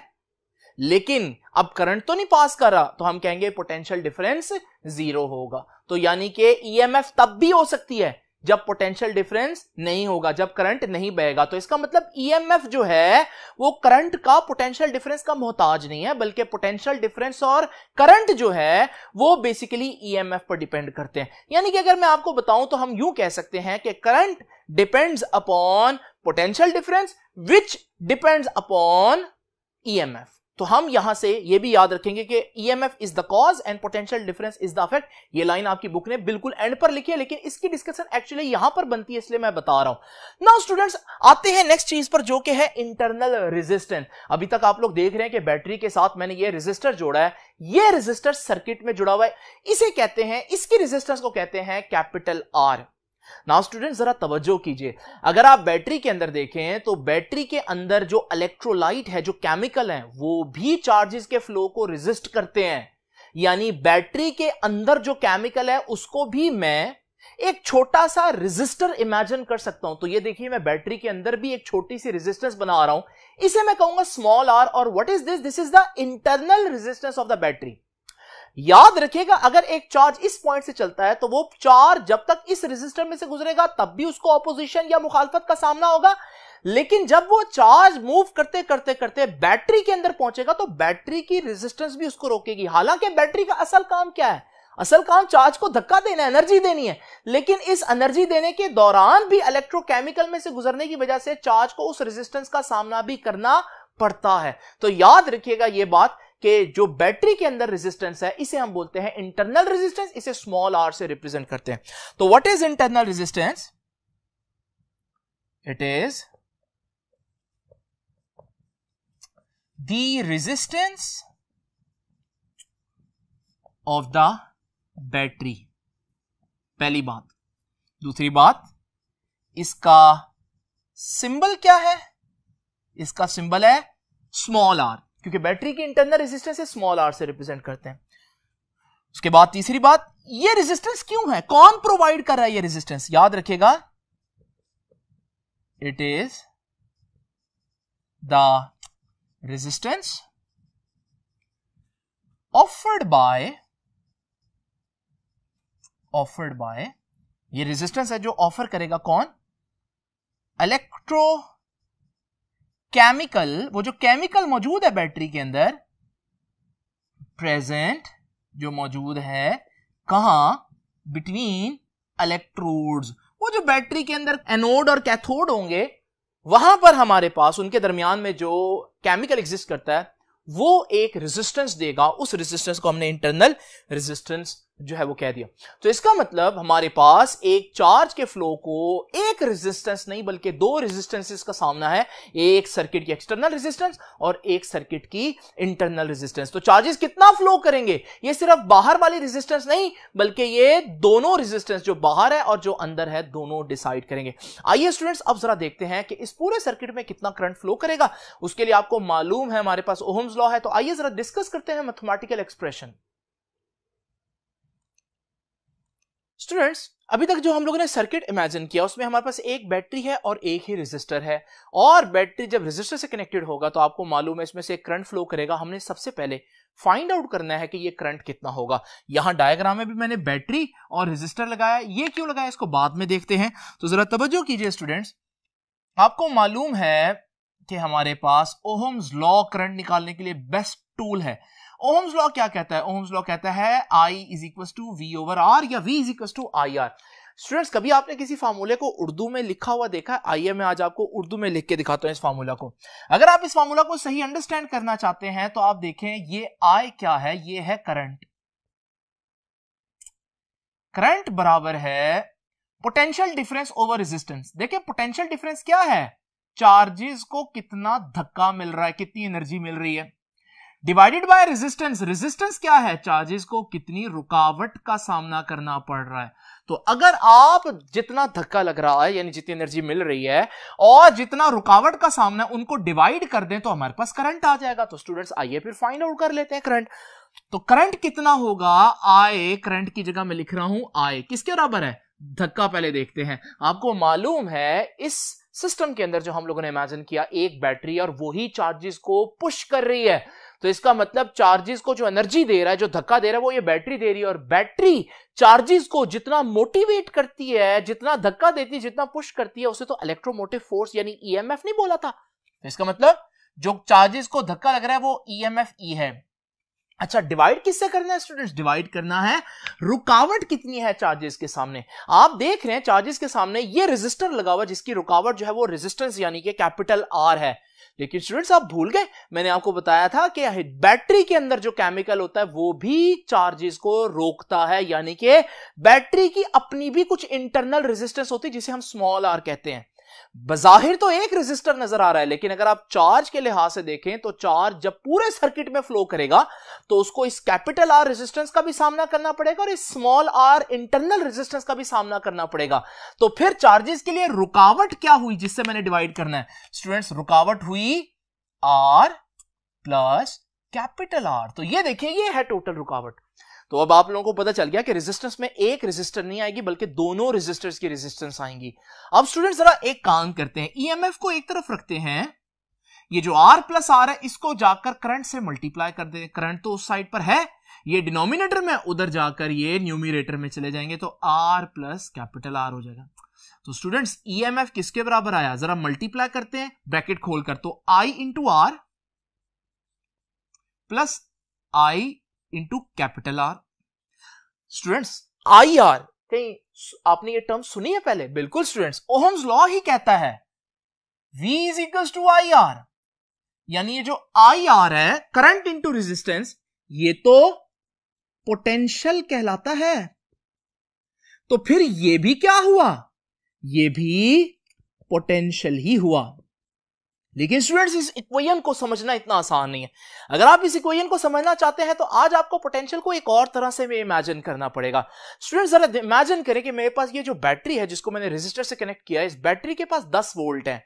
लेकिन अब करंट तो नहीं पास कर रहा तो हम कहेंगे पोटेंशियल डिफरेंस जीरो होगा तो यानी कि ईएमएफ e तब भी हो सकती है जब पोटेंशियल डिफरेंस नहीं होगा जब करंट नहीं बहेगा तो इसका मतलब ईएमएफ e जो है वो करंट का पोटेंशियल डिफरेंस का मोहताज नहीं है बल्कि पोटेंशियल डिफरेंस और करंट जो है वो बेसिकली ईएमएफ e पर डिपेंड करते हैं यानी कि अगर मैं आपको बताऊं तो हम यूं कह सकते हैं कि current depends upon potential difference which depends upon E M F तो हम यहां से ये भी याद रखेंगे कि EMF is the cause and potential difference is the effect ये लाइन आपकी बुक ने बिल्कुल एंड पर लिखी है लेकिन इसकी डिस्कशन एक्चुअली यहां पर बनती है इसलिए मैं बता रहा हूं नाउ स्टूडेंट्स आते हैं नेक्स्ट चीज पर जो कि है इंटरनल रेजिस्टेंस अभी तक आप लोग देख रहे हैं कि बैटरी के साथ मैंने ये रेजिस्टर जोड़ा है ये रेजिस्टर सर्किट में जुड़ा हुआ है इसे कहते हैं इसकी रेजिस्टेंस को कहते हैं कैपिटल आर नाउ स्टूडेंट जरा तवज्जो कीजिए अगर आप बैटरी के अंदर देखें तो बैटरी के अंदर जो इलेक्ट्रोलाइट है जो केमिकल है वो भी चार्जेस के फ्लो को रिजिस्ट करते हैं यानी बैटरी के अंदर जो केमिकल है उसको भी मैं एक छोटा सा रेजिस्टर इमेजिन कर सकता हूं तो ये देखिए मैं बैटरी के अंदर भी एक छोटी सी रेजिस्टेंस बना रहा हूं इसे मैं कहूंगा स्मॉल आर और what is this this is the internal resistance of the battery याद रखिएगा अगर एक चार्ज इस पॉइंट से चलता है तो वो चार्ज जब तक इस रेजिस्टर में से गुजरेगा तब भी उसको ऑपोजिशन या मुखालफत का सामना होगा लेकिन जब वो चार्ज मूव करते करते करते बैटरी के अंदर पहुंचेगा तो बैटरी की रेजिस्टेंस भी उसको रोकेगी हालांकि बैटरी का असल काम क्या है असल काम चार्ज को धक्का देना है एनर्जी देनी है लेकिन इस एनर्जी देने के दौरान भी इलेक्ट्रोकेमिकल में से गुजरने की वजह से चार्ज को उस रेजिस्टेंस का सामना भी करना पड़ता है तो याद रखिएगा ये बात कि जो बैटरी के अंदर रेजिस्टेंस है इसे हम बोलते हैं इंटरनल रेजिस्टेंस इसे स्मॉल आर से रिप्रेजेंट करते हैं तो what is internal resistance it is the resistance of the battery पहली बात दूसरी बात इसका सिंबल क्या है इसका सिंबल है स्मॉल आर क्योंकि बैटरी की इंटरनल रेजिस्टेंस स्मॉल आर से रिप्रेजेंट करते हैं उसके बाद तीसरी बात ये रेजिस्टेंस क्यों है कौन प्रोवाइड कर रहा है ये रेजिस्टेंस याद रखेगा it is the resistance offered by offered by ये रेजिस्टेंस है जो ऑफर करेगा कौन इलेक्ट्रो केमिकल वो जो केमिकल मौजूद है बैटरी के अंदर प्रेजेंट जो मौजूद है कहा बिटवीन इलेक्ट्रोड्स वो जो बैटरी के अंदर एनोड और कैथोड होंगे वहां पर हमारे पास उनके दरमियान में जो केमिकल एग्जिस्ट करता है वो एक रेजिस्टेंस देगा उस रेजिस्टेंस को हमने इंटरनल रेजिस्टेंस जो है वो कह दिया तो इसका मतलब हमारे पास एक चार्ज के फ्लो को एक रेजिस्टेंस नहीं बल्कि दो रेजिस्टेंसेस का सामना है एक सर्किट की एक्सटर्नल रेजिस्टेंस और एक सर्किट की इंटरनल रेजिस्टेंस तो चार्जेस कितना फ्लो करेंगे ये सिर्फ बाहर वाली रेजिस्टेंस नहीं बल्कि ये दोनों रेजिस्टेंस जो बाहर है और जो अंदर है दोनों डिसाइड करेंगे आइए स्टूडेंट्स अब जरा देखते हैं कि इस पूरे सर्किट में कितना करंट फ्लो करेगा उसके लिए आपको मालूम है हमारे पास ओहम्स लॉ है तो आइए जरा डिस्कस करते हैं मैथमेटिकल एक्सप्रेशन स्टूडेंट्स अभी तक जो हम लोगों ने सर्किट इमेजिन किया उसमें हमारे पास एक बैटरी है और एक ही रेजिस्टर है और बैटरी जब रेजिस्टर से कनेक्टेड होगा तो आपको मालूम है इसमें से करंट फ्लो करेगा हमने सबसे पहले फाइंड आउट करना है कि ये करंट कितना होगा यहां डायग्राम में भी मैंने बैटरी और रेजिस्टर लगाया ये क्यों लगाया इसको बाद में देखते हैं तो जरा तवज्जो कीजिए स्टूडेंट्स आपको मालूम है कि हमारे पास ओहम्स लॉ करंट निकालने के लिए बेस्ट टूल है ओम्स लॉ क्या कहता है ओम्स लॉ कहता है I is equal to V over R या V is equal to I R students कभी आपने किसी फार्मूले को उर्दू में लिखा हुआ देखा है आइए मैं आज आपको उर्दू में लिख के दिखाता हूँ इस फार्मूला को अगर आप इस फार्मूला को सही अंडरस्टैंड करना चाहते हैं तो आप देखें ये आई क्या है ये है करंट करंट बराबर है पोटेंशियल डिफरेंस ओवर रेजिस्टेंस देखिए पोटेंशियल डिफरेंस क्या है चार्जेस को कितना धक्का मिल रहा है कितनी एनर्जी मिल रही है डिवाइडेड बाय रेजिस्टेंस रेजिस्टेंस क्या है चार्जेस को कितनी रुकावट का सामना करना पड़ रहा है तो अगर आप जितना धक्का लग रहा है यानी जितनी एनर्जी मिल रही है और जितना रुकावट का सामना उनको डिवाइड कर दें तो हमारे पास करंट आ जाएगा तो स्टूडेंट्स आइए फिर फाइंड आउट कर लेते हैं करंट तो करंट कितना होगा आए करंट की जगह मैं लिख रहा हूं आए किसके बराबर है धक्का पहले देखते हैं आपको मालूम है इस सिस्टम के अंदर जो हम लोगों ने इमेजिन किया एक बैटरी और वही चार्जेस को पुश कर रही है तो इसका मतलब चार्जेस को जो एनर्जी दे रहा है जो धक्का दे रहा है वो ये बैटरी दे रही है और बैटरी चार्जेस को जितना मोटिवेट करती है जितना धक्का देती है जितना पुश करती है उसे तो इलेक्ट्रोमोटिव फोर्स यानी ई e नहीं बोला था तो इसका मतलब जो चार्जेस को धक्का लग रहा है वो ई e ई e है अच्छा डिवाइड किससे करना है स्टूडेंट्स डिवाइड करना है रुकावट कितनी है चार्जेस के सामने आप देख रहे हैं चार्जेस के सामने ये रेजिस्टर लगा हुआ जिसकी रुकावट जो है वो रेजिस्टेंस यानी कि कैपिटल आर है लेकिन स्टूडेंट्स आप भूल गए मैंने आपको बताया था कि बैटरी के अंदर जो केमिकल होता है वो भी चार्जेस को रोकता है यानी कि बैटरी की अपनी भी कुछ इंटरनल रेजिस्टेंस होती है जिसे हम स्मॉल आर कहते हैं बाहिर तो एक रेजिस्टर नजर आ रहा है लेकिन अगर आप चार्ज के लिहाज से देखें तो चार्ज जब पूरे सर्किट में फ्लो करेगा तो उसको इस कैपिटल आर रेजिस्टेंस का भी सामना करना पड़ेगा और इस स्मॉल आर इंटरनल रेजिस्टेंस का भी सामना करना पड़ेगा तो फिर चार्जेस के लिए रुकावट क्या हुई जिससे मैंने डिवाइड करना है स्टूडेंट्स रुकावट हुई आर प्लस कैपिटल आर तो ये देखिए ये है टोटल रुकावट तो अब आप लोगों को पता चल गया कि रेजिस्टेंस में एक रेजिस्टर नहीं आएगी बल्कि दोनों रेजिस्टर्स की रेजिस्टेंस आएंगी अब स्टूडेंट जरा एक काम करते हैं ईएमएफ e को एक तरफ रखते हैं ये जो आर प्लस आर है इसको जाकर करंट से मल्टीप्लाई कर दे करंट तो उस साइड पर है ये डिनोमिनेटर में उधर जाकर ये न्यूमिनेटर में चले जाएंगे तो आर प्लस कैपिटल आर हो जाएगा तो स्टूडेंट्स ईएमएफ e किसके बराबर आया जरा मल्टीप्लाई करते हैं ब्रैकेट कर तो I into R plus I into capital R students I R कहीं आपने ये टर्म सुनी है पहले बिल्कुल स्टूडेंट्स ओहम्स लॉ ही कहता है V is equal to I R यानी ये जो आई आर है करंट इंटू रेजिस्टेंस ये तो पोटेंशियल कहलाता है तो फिर ये भी क्या हुआ ये भी पोटेंशियल ही हुआ लेकिन स्टूडेंट्स इस इक्वेशन को समझना इतना आसान नहीं है अगर आप इस इक्वेशन को समझना चाहते हैं तो आज आपको पोटेंशियल को एक और तरह से इमेजिन करना पड़ेगा स्टूडेंट्स जरा इमेजिन करें कि मेरे पास ये जो बैटरी है जिसको मैंने रजिस्टर से कनेक्ट किया है इस बैटरी के पास दस वोल्ट है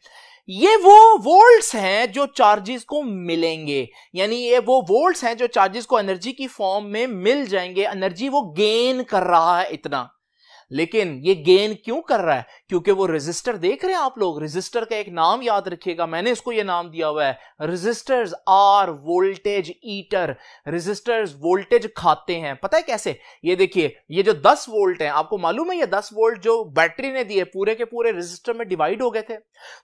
ये वो वोल्ट्स हैं जो चार्जेस को मिलेंगे यानी ये वो वोल्ट्स हैं जो चार्जेस को एनर्जी की फॉर्म में मिल जाएंगे एनर्जी वो गेन कर रहा है इतना लेकिन ये गेन क्यों कर रहा है क्योंकि वो रजिस्टर देख रहे हैं आप लोग रजिस्टर का एक नाम याद रखिएगा मैंने इसको ये नाम दिया हुआ है resistors are voltage eater resistors voltage खाते हैं पता है कैसे ये देखिए ये जो 10 वोल्ट है आपको मालूम है ये 10 वोल्ट जो बैटरी ने दिए पूरे के पूरे रजिस्टर में डिवाइड हो गए थे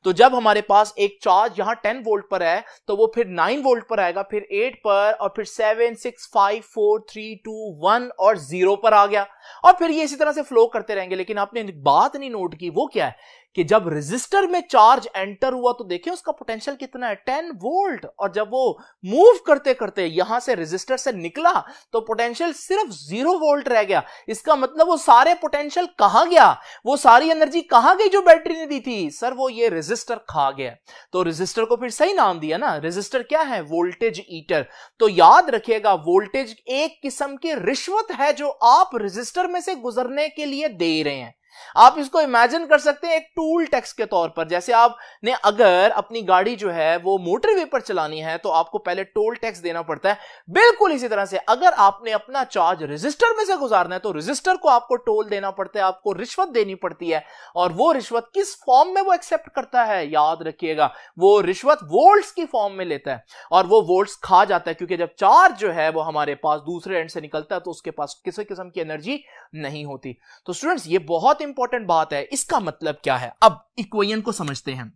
तो जब हमारे पास एक चार्ज यहां टेन वोल्ट पर है तो वो फिर नाइन वोल्ट पर आएगा फिर एट पर और फिर seven six five four three two one और जीरो पर आ गया और फिर ये इसी तरह से फ्लो करते रहेंगे लेकिन आपने बात नहीं नोट की वो क्या है कि जब रेजिस्टर में चार्ज एंटर हुआ तो देखिए उसका पोटेंशियल कितना है टेन वोल्ट और जब वो मूव करते करते यहां से रेजिस्टर से निकला तो पोटेंशियल सिर्फ जीरो वोल्ट रह गया इसका मतलब वो सारे पोटेंशियल कहा गया वो सारी एनर्जी कहा गई जो बैटरी ने दी थी सर वो ये रेजिस्टर खा गया तो रेजिस्टर को फिर सही नाम दिया ना रेजिस्टर क्या है वोल्टेज ईटर तो याद रखिएगा वोल्टेज एक किस्म की रिश्वत है जो आप रजिस्टर में से गुजरने के लिए दे रहे हैं आप इसको इमेजिन कर सकते हैं एक टूल टैक्स के तौर पर जैसे आपने अगर अपनी गाड़ी जो है वो मोटरवे पर चलानी है तो आपको पहले टोल टैक्स देना पड़ता है बिल्कुल इसी तरह से अगर आपने अपना चार्ज रजिस्टर में से गुजारना है तो रजिस्टर को आपको टोल देना पड़ता है आपको रिश्वत देनी पड़ती है और वो रिश्वत किस फॉर्म में वो एक्सेप्ट करता है याद रखिएगा वो रिश्वत वोल्ट की फॉर्म में लेता है और वो वोल्ट खा जाता है क्योंकि जब चार्ज जो है वो हमारे पास दूसरे एंड से निकलता है तो उसके पास किसी किस्म की एनर्जी नहीं होती तो स्टूडेंट्स ये बहुत इंपॉर्टेंट बात है इसका मतलब क्या है अब इक्वेशन को समझते हैं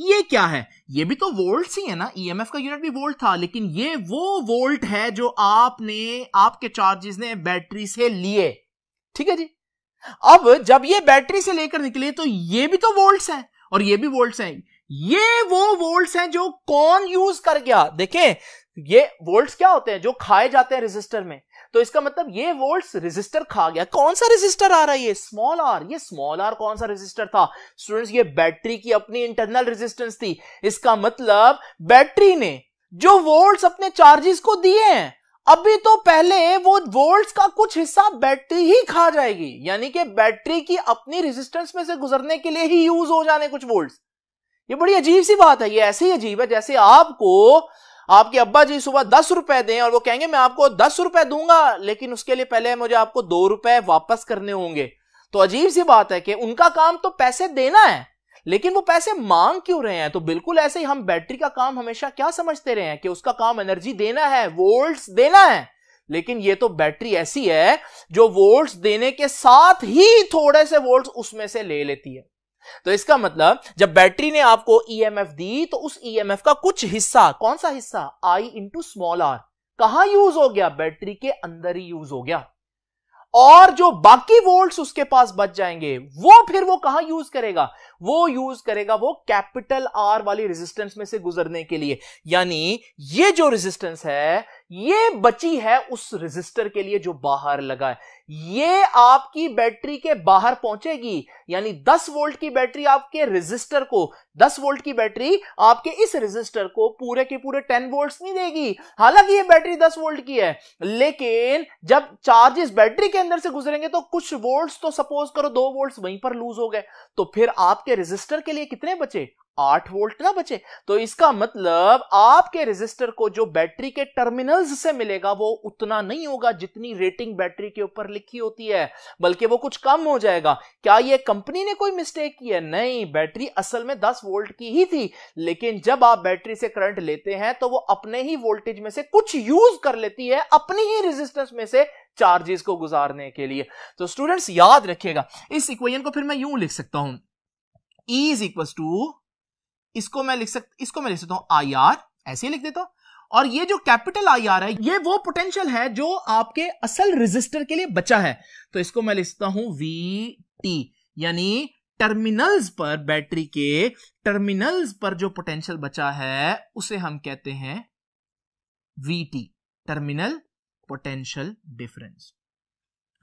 ये क्या है ये भी तो वोल्ट ही है ना ईएमएफ e का यूनिट भी वोल्ट था लेकिन ये वो वोल्ट है जो आपने आपके चार्जेस ने बैटरी से लिए ठीक है जी अब जब ये बैटरी से लेकर निकले तो ये भी तो वोल्ट्स हैं और ये भी वोल्ट्स हैं ये वो वोल्ट्स हैं जो कौन यूज कर गया देखें ये वोल्ट्स क्या होते हैं जो खाए जाते हैं रजिस्टर में तो इसका मतलब ये वोल्ट्स रेजिस्टर खा गया कौन सा रेजिस्टर आ रहा है ये स्मॉल आर ये स्मॉल आर कौन सा रेजिस्टर था स्टूडेंट्स ये बैटरी की अपनी इंटरनल रेजिस्टेंस थी इसका मतलब बैटरी ने जो वोल्ट्स अपने चार्जेस को दिए हैं अभी तो पहले वो वोल्ट्स का कुछ हिस्सा बैटरी ही खा जाएगी यानी कि बैटरी की अपनी रेजिस्टेंस में से गुजरने के लिए ही यूज हो जाने कुछ वोल्ट्स ये बड़ी अजीब सी बात है ये ऐसे ही अजीब है जैसे आपको आपके अब्बा जी सुबह दस रुपए दें और वो कहेंगे मैं आपको दस रुपए दूंगा लेकिन उसके लिए पहले मुझे आपको दो रुपए वापस करने होंगे तो अजीब सी बात है कि उनका काम तो पैसे देना है लेकिन वो पैसे मांग क्यों रहे हैं तो बिल्कुल ऐसे ही हम बैटरी का काम हमेशा क्या समझते रहे हैं कि उसका काम एनर्जी देना है वोल्ट्स देना है लेकिन ये तो बैटरी ऐसी है जो वोल्ट्स देने के साथ ही थोड़े से वोल्ट्स उसमें से ले लेती है तो इसका मतलब जब बैटरी ने आपको ईएमएफ e दी तो उस ईएमएफ e का कुछ हिस्सा कौन सा हिस्सा आई इंटू स्मॉल आर कहा यूज हो गया बैटरी के अंदर ही यूज हो गया और जो बाकी वोल्ट्स उसके पास बच जाएंगे वो फिर वो कहां यूज करेगा वो यूज करेगा वो कैपिटल आर वाली रेजिस्टेंस में से गुजरने के लिए यानी ये जो रेजिस्टेंस है ये बची है उस रेजिस्टर के लिए जो बाहर लगा है ये आपकी बैटरी के बाहर पहुंचेगी यानी 10 वोल्ट की बैटरी आपके रेजिस्टर को 10 वोल्ट की बैटरी आपके इस रेजिस्टर को पूरे के पूरे 10 वोल्ट नहीं देगी हालांकि ये बैटरी 10 वोल्ट की है लेकिन जब चार्ज इस बैटरी के अंदर से गुजरेंगे तो कुछ वोल्ट्स तो सपोज करो दो वोल्ट वहीं पर लूज हो गए तो फिर आपके रजिस्टर के लिए कितने बचे आठ वोल्ट ना बचे तो इसका मतलब आपके रेजिस्टर को जो बैटरी के टर्मिनल्स से मिलेगा वो उतना नहीं होगा जितनी रेटिंग बैटरी के ऊपर लिखी होती है बल्कि वो कुछ कम हो जाएगा क्या ये कंपनी ने कोई मिस्टेक की है नहीं बैटरी असल में 10 वोल्ट की ही थी लेकिन जब आप बैटरी से करंट लेते हैं तो वो अपने ही वोल्टेज में से कुछ यूज कर लेती है अपनी ही रेजिस्टेंस में से चार्जेस को गुजारने के लिए तो स्टूडेंट्स याद रखिएगा इस इक्वेशन को फिर मैं यूं लिख सकता हूं इज इक्वल टू इसको मैं लिख सकता इसको मैं लिख सकता हूं आई आर ऐसे ही लिख देता हूं और ये जो कैपिटल आई आर है ये वो पोटेंशियल है जो आपके असल रेजिस्टर के लिए बचा है तो इसको मैं लिखता हूं वी टी यानी टर्मिनल्स पर बैटरी के टर्मिनल्स पर जो पोटेंशियल बचा है उसे हम कहते हैं V T terminal potential difference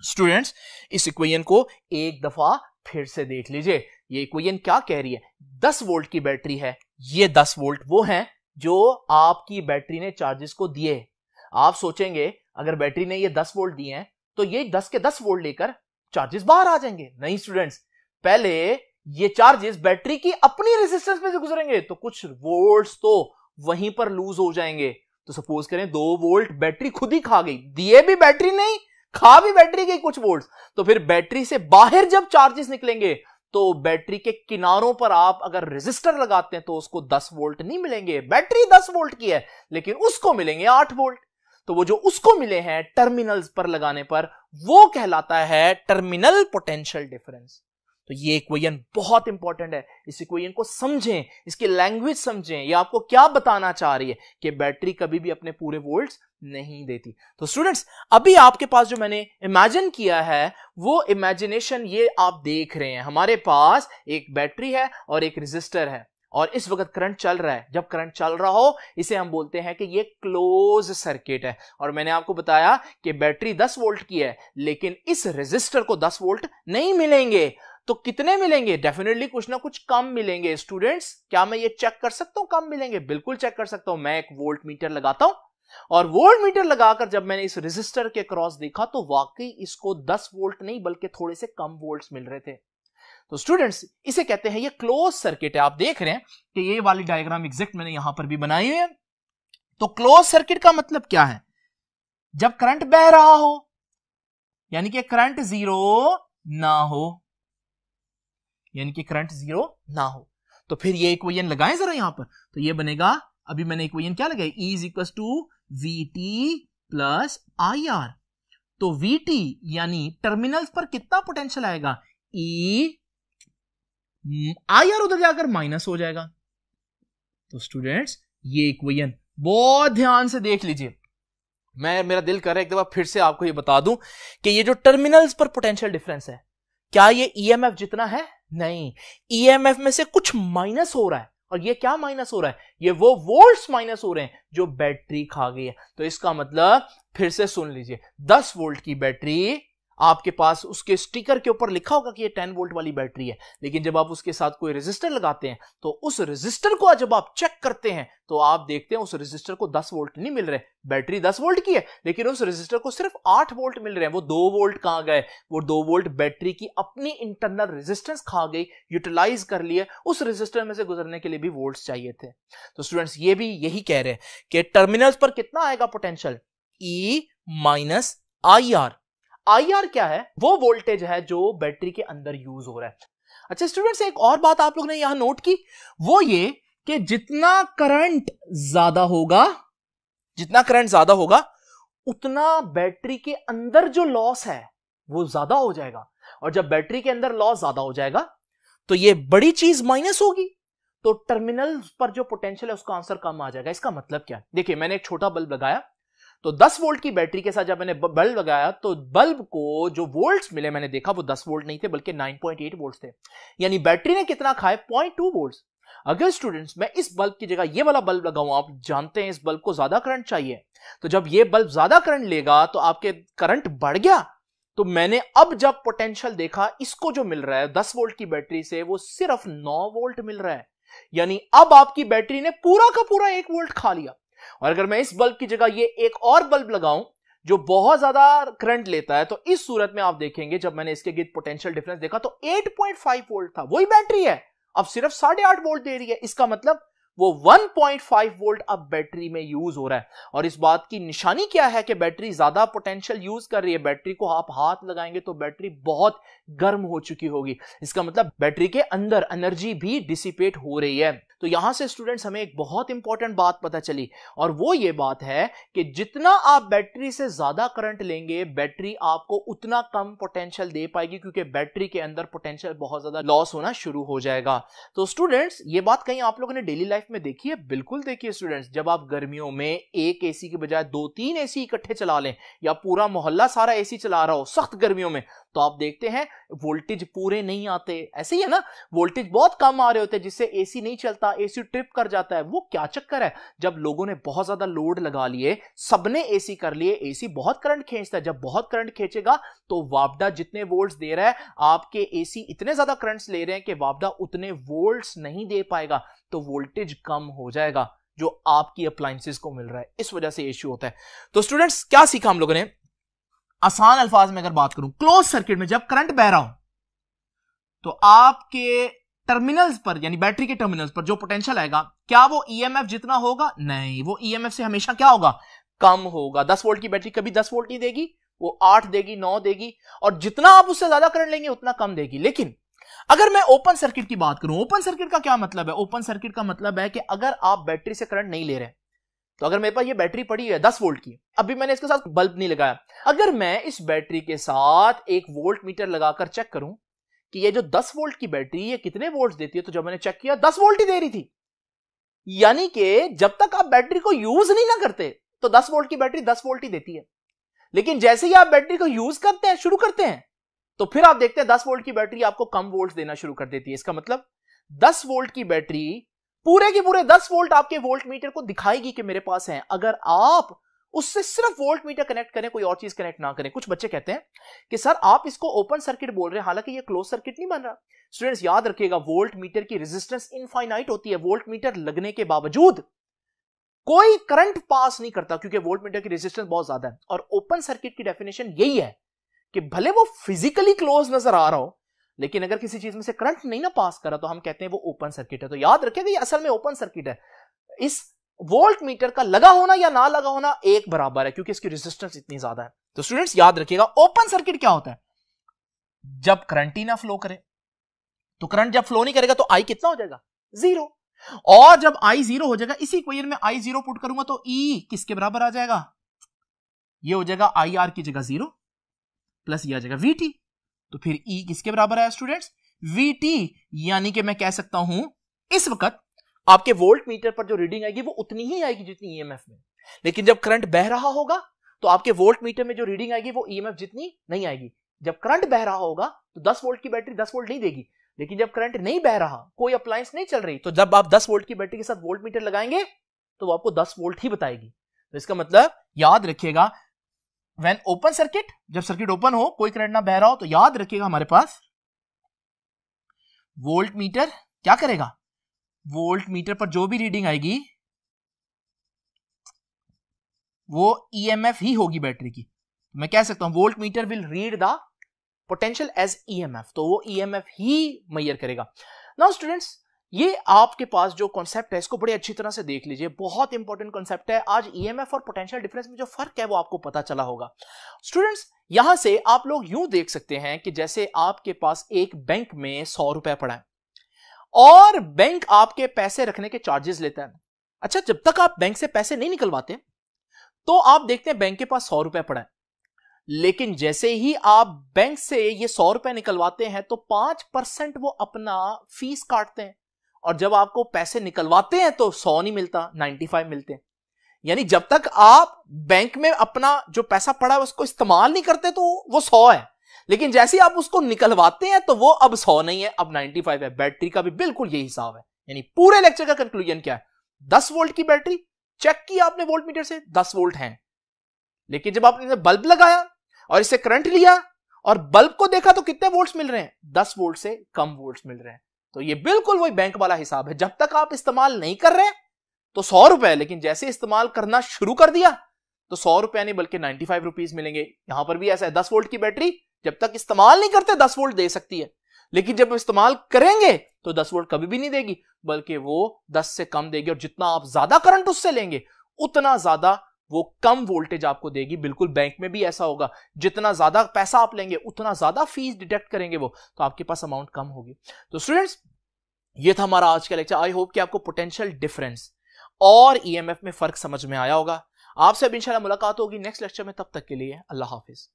students इस इक्वेशन को एक दफा फिर से देख लीजिए ये इक्वेशन क्या कह रही है दस वोल्ट की बैटरी है ये दस वोल्ट वो है जो आपकी बैटरी ने चार्जेस को दिए आप सोचेंगे अगर बैटरी ने ये दस वोल्ट दिए हैं तो ये दस के दस वोल्ट लेकर चार्जेस बाहर आ जाएंगे नहीं स्टूडेंट्स पहले ये चार्जेस बैटरी की अपनी रेजिस्टेंस में से गुजरेंगे तो कुछ वोल्ट्स तो वहीं पर लूज हो जाएंगे तो सपोज करें दो वोल्ट बैटरी खुद ही खा गई दिए भी बैटरी नहीं खा भी बैटरी गई कुछ वोल्ट तो फिर बैटरी से बाहर जब चार्जेस निकलेंगे तो बैटरी के किनारों पर आप अगर रेजिस्टर लगाते हैं तो उसको 10 वोल्ट नहीं मिलेंगे बैटरी 10 वोल्ट की है लेकिन उसको मिलेंगे 8 वोल्ट तो वो जो उसको मिले हैं टर्मिनल्स पर लगाने पर वो कहलाता है टर्मिनल पोटेंशियल डिफरेंस तो ये इक्वेशन बहुत इंपॉर्टेंट है इस इक्वेशन को समझें इसकी लैंग्वेज समझें ये आपको क्या बताना चाह रही है कि बैटरी कभी भी अपने पूरे वोल्ट नहीं देती तो स्टूडेंट्स अभी आपके पास जो मैंने इमेजिन किया है वो इमेजिनेशन ये आप देख रहे हैं हमारे पास एक बैटरी है और एक रजिस्टर है और इस वक्त करंट चल रहा है जब करंट चल रहा हो इसे हम बोलते हैं कि ये क्लोज सर्किट है और मैंने आपको बताया कि बैटरी 10 वोल्ट की है लेकिन इस रेजिस्टर को 10 वोल्ट नहीं मिलेंगे तो कितने मिलेंगे डेफिनेटली कुछ ना कुछ कम मिलेंगे स्टूडेंट्स क्या मैं ये चेक कर सकता हूं कम मिलेंगे बिल्कुल चेक कर सकता हूं मैं एक वोल्ट मीटर लगाता हूं और वोल्ट मीटर लगाकर जब मैंने इस रेजिस्टर के क्रॉस देखा तो वाकई इसको 10 वोल्ट नहीं बल्कि थोड़े से कम वोल्ट मिल रहे थे तो स्टूडेंट्स इसे कहते हैं ये क्लोज सर्किट है आप देख रहे हैं कि ये वाली डायग्राम एग्जैक्ट मैंने यहां पर भी बनाई हुई है तो क्लोज सर्किट का मतलब क्या है जब करंट बह रहा हो यानी कि करंट जीरो ना हो यानी कि करंट जीरो ना हो तो फिर ये इक्वेशन लगाएं जरा यहां पर तो ये बनेगा अभी मैंने इक्वेशन क्या लगाया E is equal to V T plus I R तो वी टी यानी टर्मिनल पर कितना पोटेंशियल आएगा ई आई आर उधर जाकर माइनस हो जाएगा तो स्टूडेंट्स ये इक्वेशन बहुत ध्यान से देख लीजिए मैं मेरा दिल कर रहा है एक दफा फिर से आपको ये बता दूं कि ये जो टर्मिनल्स पर पोटेंशियल डिफरेंस है क्या ये ईएमएफ e जितना है नहीं ईएमएफ e में से कुछ माइनस हो रहा है और ये क्या माइनस हो रहा है ये वो वोल्ट्स माइनस हो रहे हैं जो बैटरी खा गई है तो इसका मतलब फिर से सुन लीजिए 10 वोल्ट की बैटरी आपके पास उसके स्टिकर के ऊपर लिखा होगा कि ये 10 वोल्ट वाली बैटरी है लेकिन जब आप उसके साथ कोई रेजिस्टर लगाते हैं तो उस रेजिस्टर को जब आप चेक करते हैं तो आप देखते हैं उस रेजिस्टर को 10 वोल्ट नहीं मिल रहे बैटरी 10 वोल्ट की है लेकिन उस रेजिस्टर को सिर्फ 8 वोल्ट मिल रहे हैं वो दो वोल्ट कहाँ गए वो दो वोल्ट बैटरी की अपनी इंटरनल रेजिस्टेंस खा गई यूटिलाइज कर लिए उस रेजिस्टर में से गुजरने के लिए भी वोल्ट चाहिए थे तो स्टूडेंट्स ये भी यही कह रहे हैं कि टर्मिनल्स पर कितना आएगा potential E e minus I R I क्या है वो वोल्टेज है जो बैटरी के अंदर यूज हो रहा है अच्छा स्टूडेंट्स एक और बात आप लोग ने यहां नोट की वो ये कि जितना करंट ज्यादा होगा जितना करंट ज्यादा होगा उतना बैटरी के अंदर जो लॉस है वो ज्यादा हो जाएगा और जब बैटरी के अंदर लॉस ज्यादा हो जाएगा तो ये बड़ी चीज माइनस होगी तो टर्मिनल पर जो पोटेंशियल है उसका आंसर कम आ जाएगा इसका मतलब क्या देखिए मैंने एक छोटा बल्ब लगाया तो 10 वोल्ट की बैटरी के साथ जब मैंने बल्ब लगाया तो बल्ब को जो वोल्ट्स मिले मैंने देखा वो 10 वोल्ट नहीं थे बल्कि 9.8 वोल्ट्स थे यानी बैटरी ने कितना खाए 0.2 वोल्ट्स अगर स्टूडेंट्स मैं इस बल्ब की जगह ये वाला बल्ब लगाऊं आप जानते हैं इस बल्ब को ज्यादा करंट चाहिए तो जब ये बल्ब ज्यादा करंट लेगा तो आपके करंट बढ़ गया तो मैंने अब जब पोटेंशियल देखा इसको जो मिल रहा है दस वोल्ट की बैटरी से वो सिर्फ नौ वोल्ट मिल रहा है यानी अब आपकी बैटरी ने पूरा का पूरा एक वोल्ट खा लिया और अगर मैं इस बल्ब की जगह ये एक और बल्ब लगाऊं जो बहुत ज्यादा करंट लेता है तो इस सूरत में आप देखेंगे जब मैंने इसके गिर पोटेंशियल डिफरेंस देखा तो 8.5 वोल्ट था वही बैटरी है अब सिर्फ साढ़े आठ वोल्ट दे रही है इसका मतलब वो 1.5 वोल्ट अब बैटरी में यूज हो रहा है और इस बात की निशानी क्या है कि बैटरी ज्यादा पोटेंशियल यूज कर रही है बैटरी को आप हाथ लगाएंगे तो बैटरी बहुत गर्म हो चुकी होगी इसका मतलब बैटरी के अंदर एनर्जी भी डिसिपेट हो रही है तो यहां से स्टूडेंट्स हमें एक बहुत इंपॉर्टेंट बात पता चली और वो ये बात है कि जितना आप बैटरी से ज्यादा करंट लेंगे बैटरी आपको उतना कम पोटेंशियल दे पाएगी क्योंकि बैटरी के अंदर पोटेंशियल बहुत ज्यादा लॉस होना शुरू हो जाएगा तो स्टूडेंट्स ये बात कहीं आप लोगों ने डेली लाइफ लाइफ में देखिए बिल्कुल देखिए स्टूडेंट्स जब आप गर्मियों में एक एसी के बजाय दो तीन एसी इकट्ठे चला लें या पूरा मोहल्ला सारा एसी चला रहा हो सख्त गर्मियों में तो आप देखते हैं वोल्टेज पूरे नहीं आते ऐसे ही है ना वोल्टेज बहुत कम आ रहे होते हैं जिससे एसी नहीं चलता एसी ट्रिप कर जाता है वो क्या चक्कर है जब लोगों ने बहुत ज्यादा लोड लगा लिए सबने एसी कर लिए एसी बहुत करंट खींचता है जब बहुत करंट खींचेगा तो वापडा जितने वोल्ट दे रहा है आपके एसी इतने ज्यादा करंट्स ले रहे हैं कि वापडा उतने वोल्ट नहीं दे पाएगा तो वोल्टेज कम हो जाएगा जो आपकी अप्लाइंसिस को मिल रहा है इस वजह से इश्यू होता है तो स्टूडेंट्स क्या सीखा हम लोगों ने आसान अल्फाज में अगर बात करूं क्लोज सर्किट में जब करंट बह रहा हो तो आपके टर्मिनल्स पर यानी बैटरी के टर्मिनल्स पर जो पोटेंशियल आएगा क्या वो ईएमएफ जितना होगा नहीं वो ईएमएफ से हमेशा क्या होगा कम होगा दस वोल्ट की बैटरी कभी दस वोल्ट नहीं देगी वो आठ देगी नौ देगी और जितना आप उससे ज्यादा करंट लेंगे उतना कम देगी लेकिन अगर मैं ओपन सर्किट की बात करूं ओपन सर्किट का क्या मतलब है ओपन सर्किट का मतलब है कि अगर आप बैटरी से करंट नहीं ले रहे तो अगर मेरे पास ये बैटरी पड़ी है दस वोल्ट की अभी मैंने इसके साथ बल्ब नहीं लगाया अगर मैं इस बैटरी के साथ एक वोल्ट मीटर लगाकर चेक करूं कि ये जो 10 वोल्ट की बैटरी है कितने वोल्ट देती है तो जब मैंने चेक किया 10 वोल्ट ही दे रही थी यानी कि जब तक आप बैटरी को यूज नहीं ना करते तो दस वोल्ट की बैटरी दस वोल्ट ही देती है लेकिन जैसे ही आप बैटरी को यूज करते हैं शुरू करते हैं तो फिर आप देखते हैं दस वोल्ट की बैटरी आपको कम वोल्ट देना शुरू कर देती है इसका मतलब दस वोल्ट की बैटरी पूरे के पूरे दस वोल्ट आपके वोल्ट मीटर को दिखाएगी कि मेरे पास है अगर आप उससे सिर्फ वोल्ट मीटर कनेक्ट करें कोई और चीज कनेक्ट ना करें कुछ बच्चे कहते हैं कि सर आप इसको ओपन सर्किट बोल रहे हैं हालांकि ये क्लोज सर्किट नहीं बन रहा स्टूडेंट्स याद रखिएगा वोल्ट मीटर की रेजिस्टेंस इनफाइनाइट होती है वोल्ट मीटर लगने के बावजूद कोई करंट पास नहीं करता क्योंकि वोल्ट मीटर की रेजिस्टेंस बहुत ज्यादा है और ओपन सर्किट की डेफिनेशन यही है कि भले वो फिजिकली क्लोज नजर आ रहा हो लेकिन अगर किसी चीज में से करंट नहीं ना पास करा तो हम कहते हैं वो ओपन सर्किट है तो याद रखेगा ये असल में ओपन सर्किट है इस वोल्ट मीटर का लगा होना या ना लगा होना एक बराबर है क्योंकि इसकी रेजिस्टेंस इतनी ज्यादा है तो स्टूडेंट्स याद रखिएगा ओपन सर्किट क्या होता है जब करंट ही ना फ्लो करे तो करंट जब फ्लो नहीं करेगा तो आई कितना हो जाएगा जीरो और जब आई जीरो हो जाएगा इसी क्वेश्चन में आई जीरो पुट करूंगा तो ई e किसके बराबर आ जाएगा ये हो जाएगा आई आर की जगह जीरो प्लस ये आ जाएगा वी टी तो फिर ई e किसके बराबर है स्टूडेंट्स वी टी यानी कि मैं कह सकता हूं इस वक्त आपके वोल्ट मीटर पर जो रीडिंग आएगी वो उतनी ही आएगी जितनी ई e में लेकिन जब करंट बह रहा होगा तो आपके वोल्ट मीटर में जो रीडिंग आएगी वो ई e जितनी नहीं आएगी जब करंट बह रहा होगा तो 10 वोल्ट की बैटरी 10 वोल्ट नहीं देगी लेकिन जब करंट नहीं बह रहा कोई अप्लायंस नहीं चल रही तो जब आप 10 वोल्ट की बैटरी के साथ वोल्ट मीटर लगाएंगे तो वो आपको 10 वोल्ट ही बताएगी तो इसका मतलब याद रखिएगा वेन ओपन सर्किट जब सर्किट ओपन हो कोई करंट ना बह रहा हो तो याद रखिएगा हमारे पास वोल्ट मीटर क्या करेगा वोल्ट मीटर पर जो भी रीडिंग आएगी वो ईएमएफ e ही होगी बैटरी की तो मैं कह सकता हूं voltmeter will read the potential as EMF तो वो ईएमएफ e ही मैयर करेगा नाउ स्टूडेंट्स ये आपके पास जो कॉन्सेप्ट है इसको बड़ी अच्छी तरह से देख लीजिए बहुत इंपॉर्टेंट कॉन्सेप्ट है आज ईएमएफ e और पोटेंशियल डिफरेंस में जो फर्क है वो आपको पता चला होगा स्टूडेंट्स यहां से आप लोग यूं देख सकते हैं कि जैसे आपके पास एक बैंक में सौ रुपए पड़ा है और बैंक आपके पैसे रखने के चार्जेस लेता है अच्छा जब तक आप बैंक से पैसे नहीं निकलवाते तो आप देखते हैं बैंक के पास सौ रुपए पड़ा है लेकिन जैसे ही आप बैंक से ये सौ रुपए निकलवाते हैं तो पांच परसेंट वो अपना फीस काटते हैं और जब आपको पैसे निकलवाते हैं तो सौ नहीं मिलता नाइन्टी फाइव मिलते हैं यानी जब तक आप बैंक में अपना जो पैसा पड़ा है उसको इस्तेमाल नहीं करते तो वो सौ है लेकिन जैसे आप उसको निकलवाते हैं तो वो अब सौ नहीं है अब नाइनटी फाइव है बैटरी का भी बिल्कुल यही हिसाब है यानी पूरे लेक्चर का कंक्लूजन क्या है दस वोल्ट की बैटरी चेक की आपने वोल्ट मीटर से दस वोल्ट है लेकिन जब आपने बल्ब लगाया और इससे करंट लिया और बल्ब को देखा तो कितने वोल्ट्स मिल रहे हैं दस वोल्ट से कम वोल्ट्स मिल रहे हैं तो ये बिल्कुल वही बैंक वाला हिसाब है जब तक आप इस्तेमाल नहीं कर रहे तो सौ रुपए लेकिन जैसे इस्तेमाल करना शुरू कर दिया तो सौ रुपया नहीं बल्कि नाइनटी फाइव रुपीज मिलेंगे यहां पर भी ऐसा है दस वोल्ट की बैटरी जब तक इस्तेमाल नहीं करते दस वोल्ट दे सकती है लेकिन जब इस्तेमाल करेंगे तो दस वोल्ट कभी भी नहीं देगी बल्कि वो दस से कम देगी और जितना आप ज्यादा करंट उससे लेंगे उतना ज्यादा वो कम वोल्टेज आपको देगी बिल्कुल बैंक में भी ऐसा होगा जितना ज्यादा पैसा आप लेंगे उतना ज्यादा फीस डिटेक्ट करेंगे वो तो आपके पास अमाउंट कम होगी तो स्टूडेंट्स ये था हमारा आज का लेक्चर आई होप कि आपको पोटेंशियल डिफरेंस और ईएमएफ e में फर्क समझ में आया होगा आपसे अब इंशाल्लाह मुलाकात होगी नेक्स्ट लेक्चर में तब तक के लिए अल्लाह हाफिज़